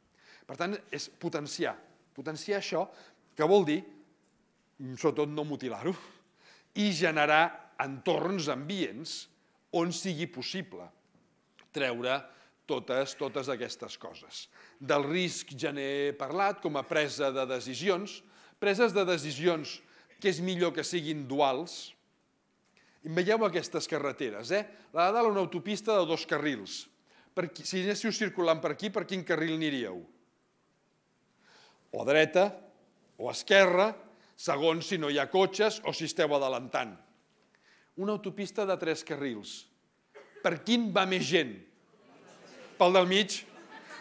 Per tant, és potenciar. Potenciar això, que vol dir, sobretot no mutilar-ho, i generar entorns, ambients, on sigui possible treure totes, totes aquestes coses. Del risc ja n'he parlat com a presa de decisions, preses de decisions que és millor que siguin duals. I veieu aquestes carreteres, eh? La de dalt una autopista de dos carrils. Per, si anéssiu circulant per aquí, per quin carril aniríeu? O a dreta, o a esquerra, segons si no hi ha cotxes o si esteu adelantant. Una autopista de tres carrils. Per quin va més gent? pel del mig.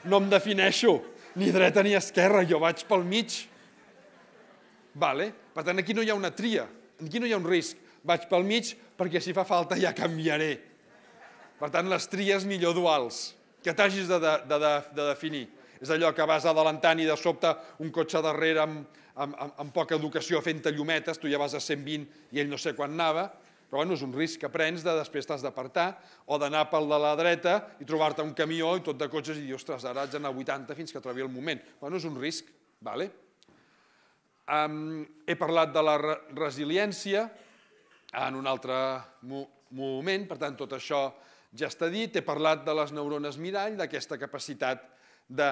No em defineixo ni dreta ni esquerra, jo vaig pel mig. Vale? Per tant, aquí no hi ha una tria, aquí no hi ha un risc. Vaig pel mig perquè si fa falta ja canviaré. Per tant, les tries millor duals, que t'hagis de, de, de, de definir. És allò que vas adelantant i de sobte un cotxe darrere amb, amb, amb, amb poca educació fent-te llumetes, tu ja vas a 120 i ell no sé quan anava, però bueno, és un risc que prens de després t'has d'apartar o d'anar pel de la dreta i trobar-te un camió i tot de cotxes i dir, ostres, ara haig d'anar a 80 fins que trobi el moment. Bueno, és un risc, vale? Um, he parlat de la re resiliència en un altre mo moment, per tant, tot això ja està dit. He parlat de les neurones mirall, d'aquesta capacitat de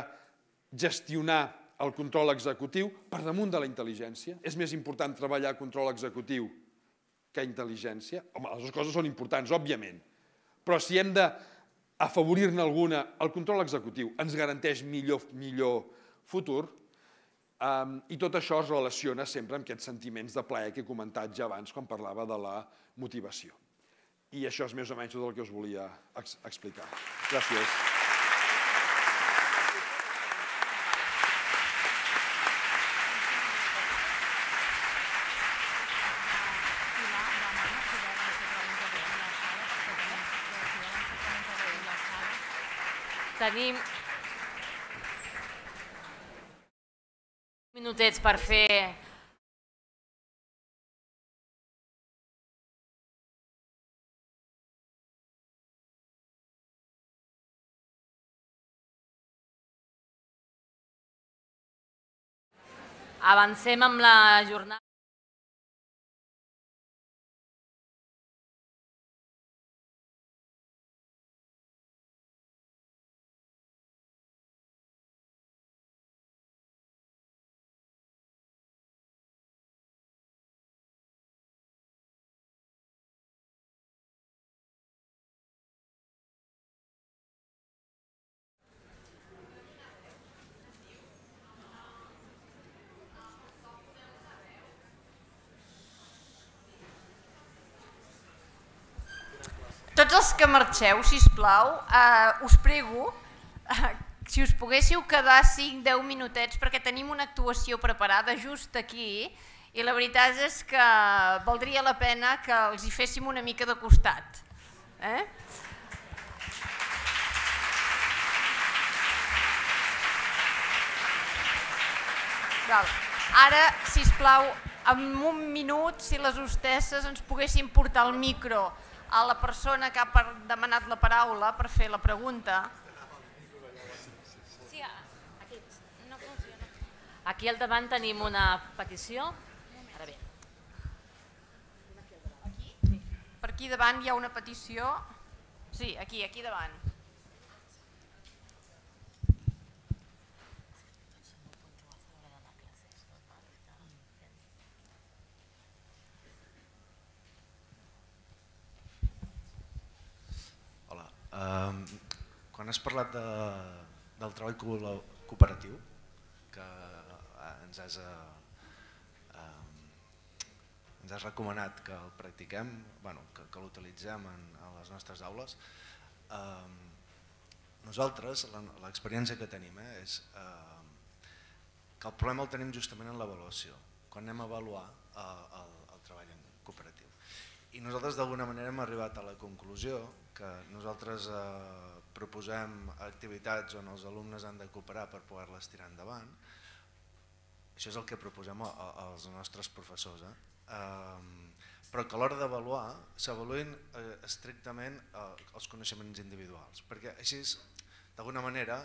gestionar el control executiu per damunt de la intel·ligència. És més important treballar control executiu que intel·ligència. Home, les dues coses són importants, òbviament, però si hem d'afavorir-ne alguna, el control executiu ens garanteix millor, millor futur um, i tot això es relaciona sempre amb aquests sentiments de plaer que he comentat ja abans quan parlava de la motivació. I això és més o menys tot el que us volia ex explicar. Gràcies. Tenim minutets per fer Avancem amb la jornada. els que marxeu, si us plau, eh, us prego eh, si us poguéssiu quedar 5-10 minutets perquè tenim una actuació preparada just aquí i la veritat és que valdria la pena que els hi féssim una mica de costat. Eh? Val. Ara, si us plau, en un minut, si les hostesses ens poguessin portar el micro a la persona que ha demanat la paraula per fer la pregunta. Sí, aquí no funciona. Aquí al davant tenim una petició. Ara bé. Per aquí davant hi ha una petició. Sí, aquí, aquí davant. Ehm, quan has parlat de, del treball cooperatiu, que eh, ens has, eh, ehm, ens has recomanat que el practiquem, bueno, que, que l'utilitzem en, a les nostres aules, eh, nosaltres, l'experiència que tenim eh, és eh, que el problema el tenim justament en l'avaluació, quan anem a avaluar eh, el, el treball en cooperatiu. I nosaltres d'alguna manera hem arribat a la conclusió que nosaltres eh, proposem activitats on els alumnes han de cooperar per poder-les tirar endavant. Això és el que proposem a, a, als nostres professors. Eh? Eh, però que a l'hora d'avaluar s'avaluïn eh, estrictament eh, els coneixements individuals, perquè així d'alguna manera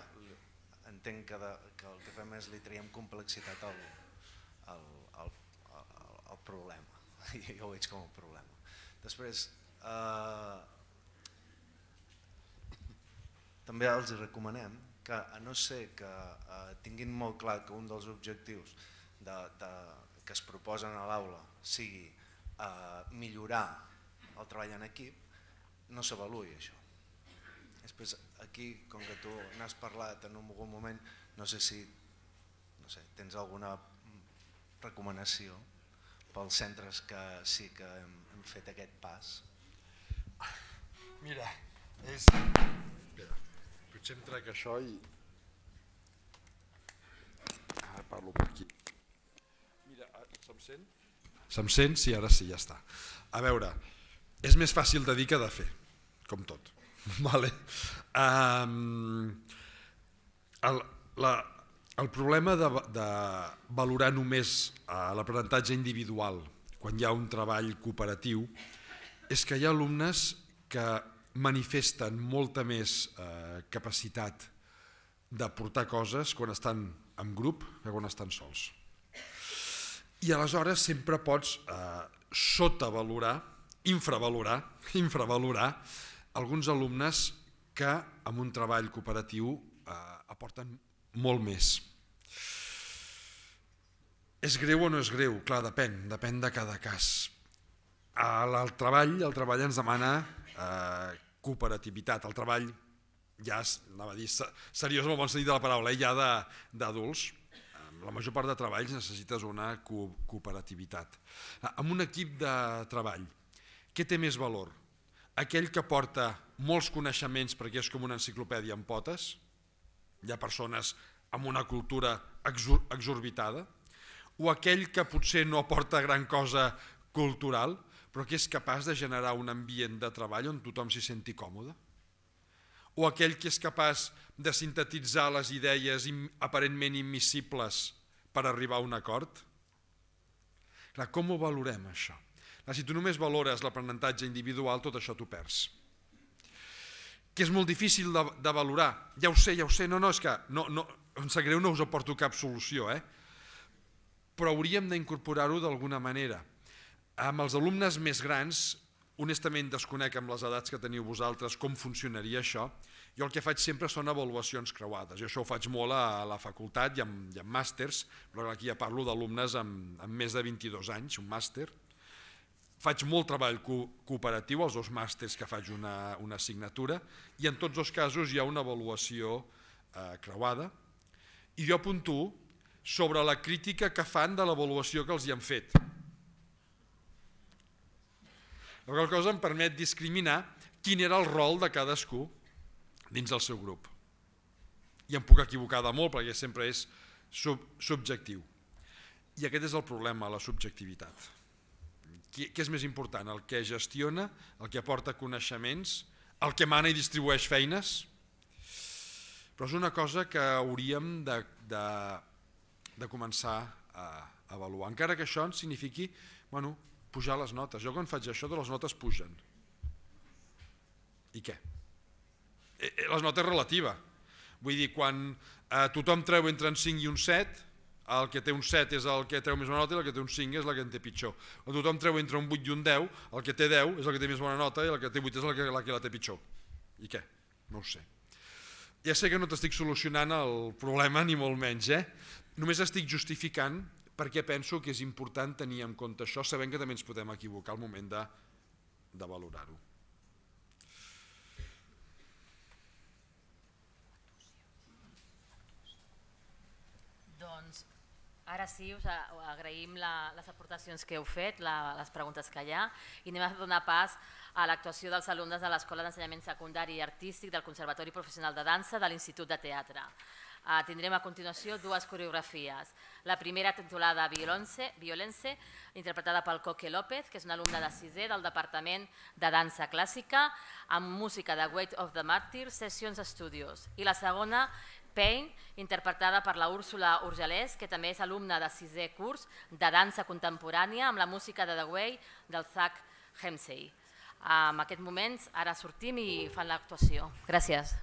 entenc que, de, que el que fem és li traiem complexitat al, al, al, al, al problema, jo ho veig com un problema. Després, eh, també els recomanem que a no ser que eh, tinguin molt clar que un dels objectius de, de, que es proposen a l'aula sigui eh, millorar el treball en equip, no s'avaluï això. Després, aquí, com que tu n'has parlat en un bon moment, no sé si no sé, tens alguna recomanació pels centres que sí que hem, hem fet aquest pas. Mira, és... Espera. Potser em trec això i... Ara parlo per aquí. Mira, ah, se'm sent? Se'm sent? Sí, ara sí, ja està. A veure, és més fàcil de dir que de fer, com tot. Vale. Um, el, la, el problema de, de valorar només eh, l'aprenentatge individual quan hi ha un treball cooperatiu és que hi ha alumnes que manifesten molta més eh, capacitat de portar coses quan estan en grup que quan estan sols. I aleshores sempre pots eh, sotavalorar, infravalorar, infravalorar alguns alumnes que amb un treball cooperatiu eh, aporten molt més. És greu o no és greu? Clar, depèn, depèn de cada cas. El, el treball, el treball ens demana eh, cooperativitat al treball, ja anava a dir seriós en el bon sentit de la paraula, eh? ja d'adults, la major part de treballs necessites una cooperativitat. Amb un equip de treball, què té més valor? Aquell que porta molts coneixements perquè és com una enciclopèdia amb potes, hi ha persones amb una cultura exorbitada, o aquell que potser no aporta gran cosa cultural, però que és capaç de generar un ambient de treball on tothom s'hi senti còmode. O aquell que és capaç de sintetitzar les idees aparentment immissibles per arribar a un acord. Clar, com ho valorem, això? Clar, si tu només valores l'aprenentatge individual, tot això t'ho perds. Que és molt difícil de, de valorar. Ja ho sé, ja ho sé, no, no, és que no, no, em sap greu, no us aporto cap solució, eh? però hauríem d'incorporar-ho d'alguna manera. Amb els alumnes més grans, honestament desconec amb les edats que teniu vosaltres com funcionaria això. Jo el que faig sempre són avaluacions creuades. Jo això ho faig molt a la facultat i amb, i amb màsters, però aquí ja parlo d'alumnes amb, amb més de 22 anys, un màster. Faig molt treball co cooperatiu als dos màsters que faig una, una assignatura i en tots dos casos hi ha una avaluació eh, creuada. I jo apunto sobre la crítica que fan de l'avaluació que els hi han fet la qual cosa em permet discriminar quin era el rol de cadascú dins del seu grup. I em puc equivocar de molt perquè sempre és sub subjectiu. I aquest és el problema, la subjectivitat. Què, què és més important, el que gestiona, el que aporta coneixements, el que mana i distribueix feines? Però és una cosa que hauríem de, de, de començar a, avaluar, encara que això ens signifiqui bueno, pujar les notes. Jo quan faig això, totes les notes pugen. I què? Eh, eh, les notes relativa. Vull dir, quan eh, tothom treu entre un 5 i un 7, el que té un 7 és el que treu més bona nota i el que té un 5 és el que en té pitjor. Quan tothom treu entre un 8 i un 10, el que té 10 és el que té més bona nota i el que té 8 és el que la, que la té pitjor. I què? No ho sé. Ja sé que no t'estic solucionant el problema, ni molt menys, eh? Només estic justificant perquè penso que és important tenir en compte això, sabent que també ens podem equivocar al moment de, de valorar-ho. Doncs Ara sí, us agraïm la, les aportacions que heu fet, la, les preguntes que hi ha, i anem a donar pas a l'actuació dels alumnes de l'Escola d'Ensenyament Secundari i Artístic del Conservatori Professional de Dansa de l'Institut de Teatre. Ah, tindrem a continuació dues coreografies. La primera titulada Violence, interpretada pel Coque López, que és una alumna de sisè del Departament de Dansa Clàssica, amb música de Weight of the Martyr, Sessions Studios. I la segona, Pain, interpretada per la Úrsula Urgelès, que també és alumna de sisè curs de dansa contemporània amb la música de The Way del Zach Hemsey. En aquests moments ara sortim i fan l'actuació. Gràcies.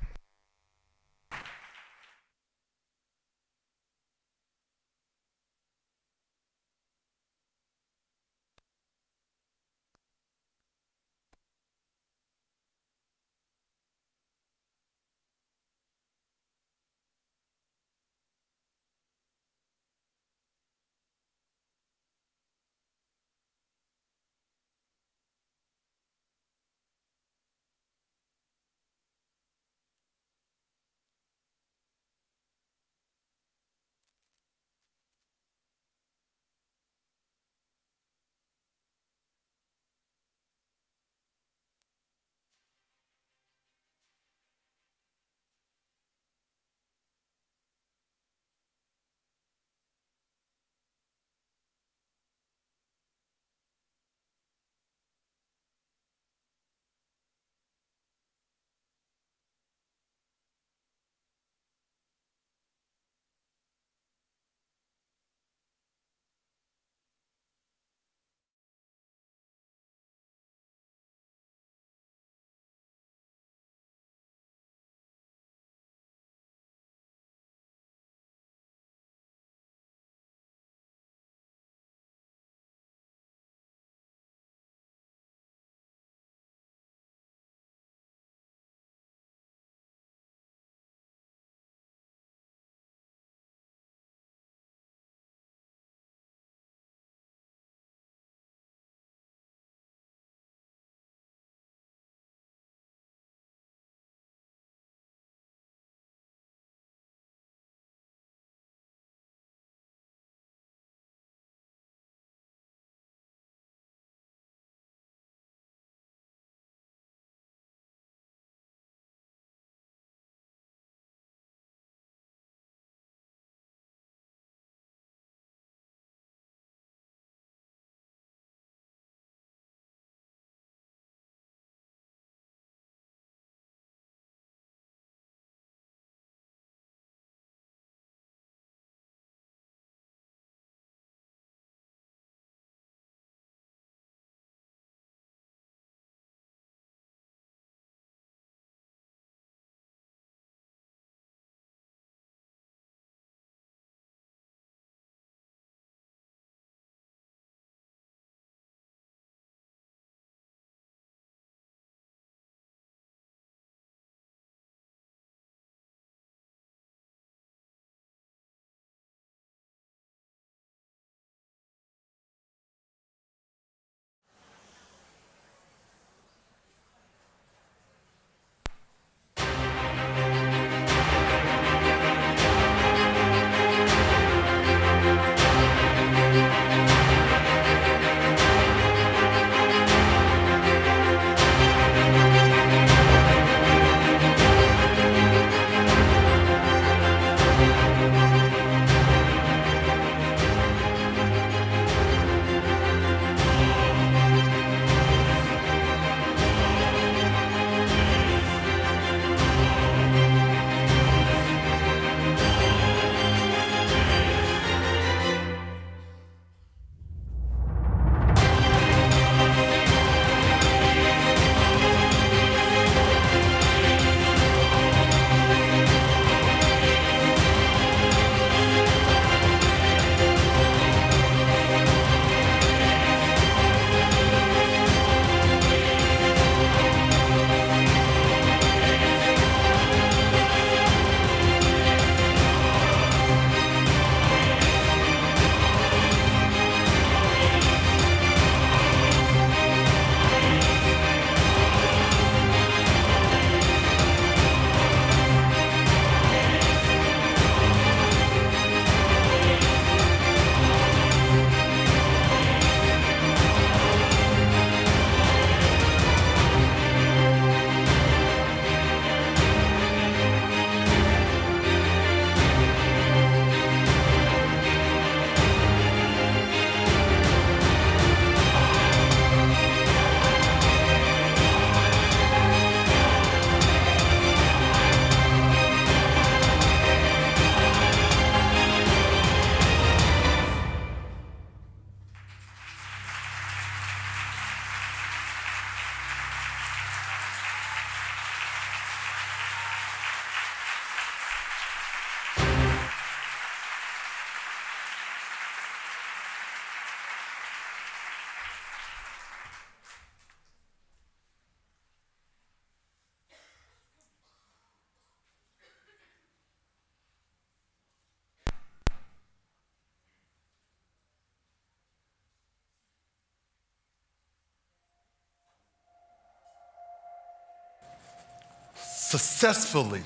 successfully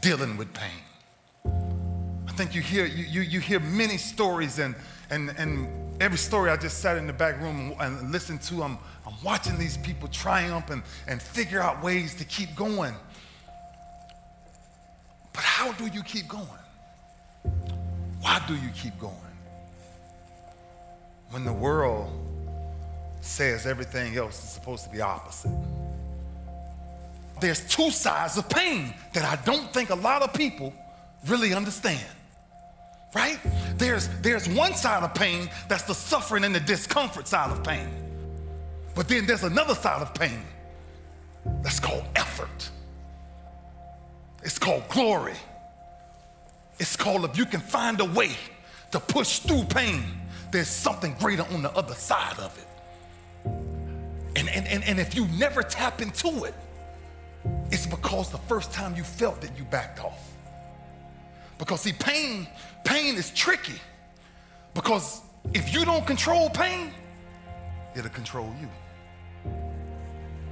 dealing with pain. I think you hear, you, you, you hear many stories, and, and, and every story I just sat in the back room and, listened to, I'm, I'm watching these people triumph and, and figure out ways to keep going. But how do you keep going? Why do you keep going? When the world says everything else is supposed to be opposite there's two sides of pain that I don't think a lot of people really understand. Right? There's, there's one side of pain that's the suffering and the discomfort side of pain. But then there's another side of pain that's called effort. It's called glory. It's called if you can find a way to push through pain, there's something greater on the other side of it. And, and, and, and if you never tap into it, it's because the first time you felt that you backed off. Because see, pain, pain is tricky. Because if you don't control pain, it'll control you.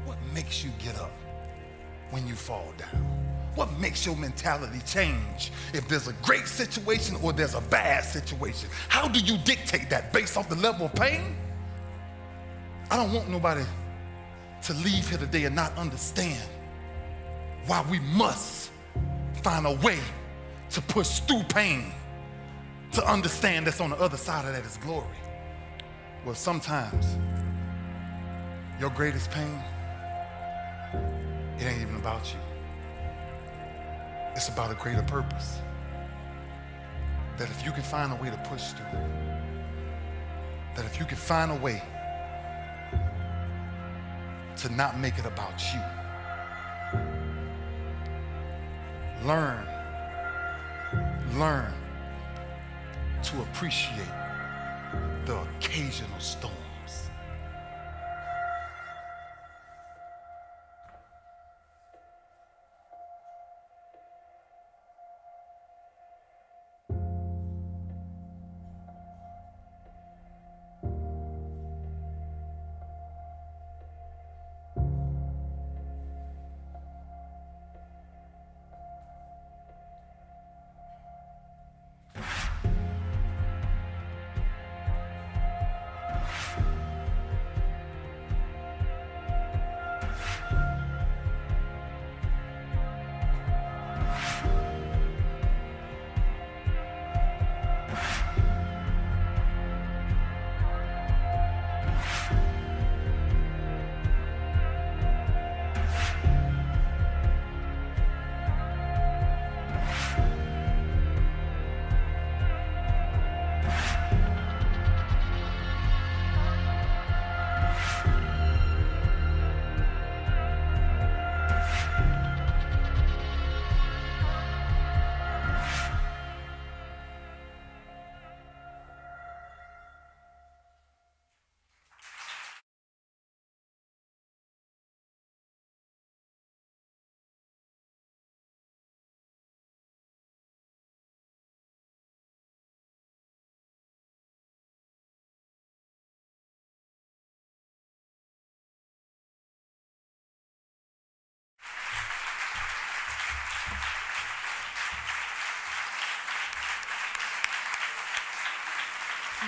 What makes you get up when you fall down? What makes your mentality change if there's a great situation or there's a bad situation? How do you dictate that based off the level of pain? I don't want nobody to leave here today and not understand why we must find a way to push through pain to understand that's on the other side of that is glory. Well, sometimes your greatest pain, it ain't even about you. It's about a greater purpose. That if you can find a way to push through, that if you can find a way to not make it about you. Learn, learn to appreciate the occasional storm.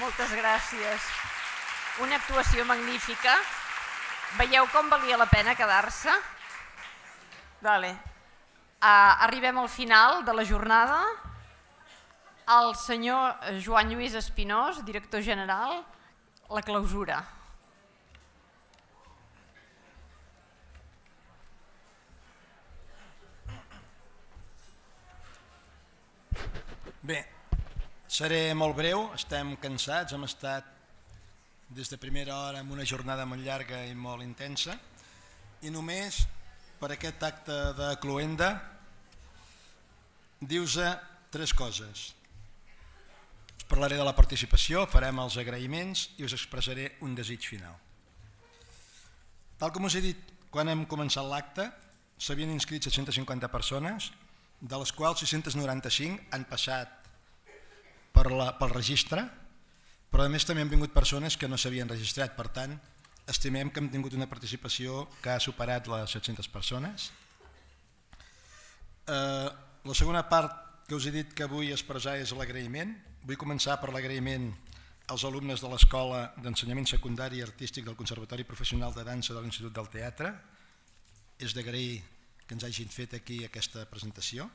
moltes gràcies. Una actuació magnífica. Veieu com valia la pena quedar-se? Vale. Uh, arribem al final de la jornada. El senyor Joan Lluís Espinós, director general, la clausura. Bé, Seré molt breu, estem cansats, hem estat des de primera hora amb una jornada molt llarga i molt intensa i només per aquest acte de cloenda dius tres coses. Us parlaré de la participació, farem els agraïments i us expressaré un desig final. Tal com us he dit, quan hem començat l'acte s'havien inscrit 750 persones, de les quals 695 han passat per la, pel registre, però a més també han vingut persones que no s'havien registrat, per tant, estimem que hem tingut una participació que ha superat les 700 persones. Eh, la segona part que us he dit que vull expressar és l'agraïment. Vull començar per l'agraïment als alumnes de l'Escola d'Ensenyament Secundari i Artístic del Conservatori Professional de Dansa de l'Institut del Teatre. És d'agrair que ens hagin fet aquí aquesta presentació.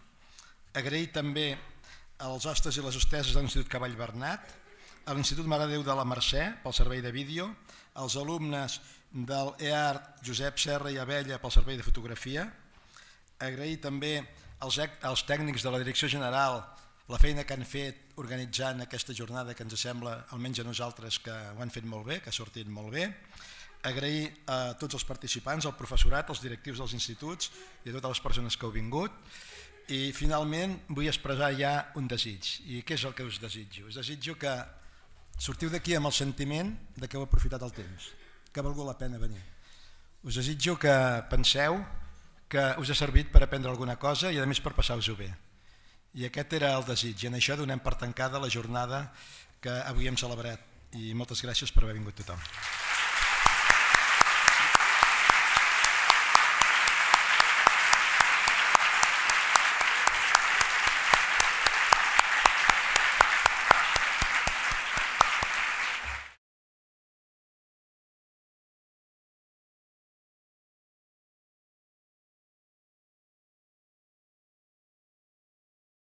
Agrair també els hostes i les hosteses de l'Institut Cavall Bernat, a l'Institut Mare Déu de la Mercè pel servei de vídeo, els alumnes del EART Josep Serra i Abella pel servei de fotografia, agrair també als, als tècnics de la Direcció General la feina que han fet organitzant aquesta jornada que ens sembla, almenys a nosaltres, que ho han fet molt bé, que ha sortit molt bé. Agrair a tots els participants, al professorat, als directius dels instituts i a totes les persones que heu vingut. I finalment vull expressar ja un desig. I què és el que us desitjo? Us desitjo que sortiu d'aquí amb el sentiment de que heu aprofitat el temps, que ha valgut la pena venir. Us desitjo que penseu que us ha servit per aprendre alguna cosa i a més per passar-vos-ho bé. I aquest era el desig, i en això donem per tancada la jornada que avui hem celebrat. I moltes gràcies per haver vingut tothom.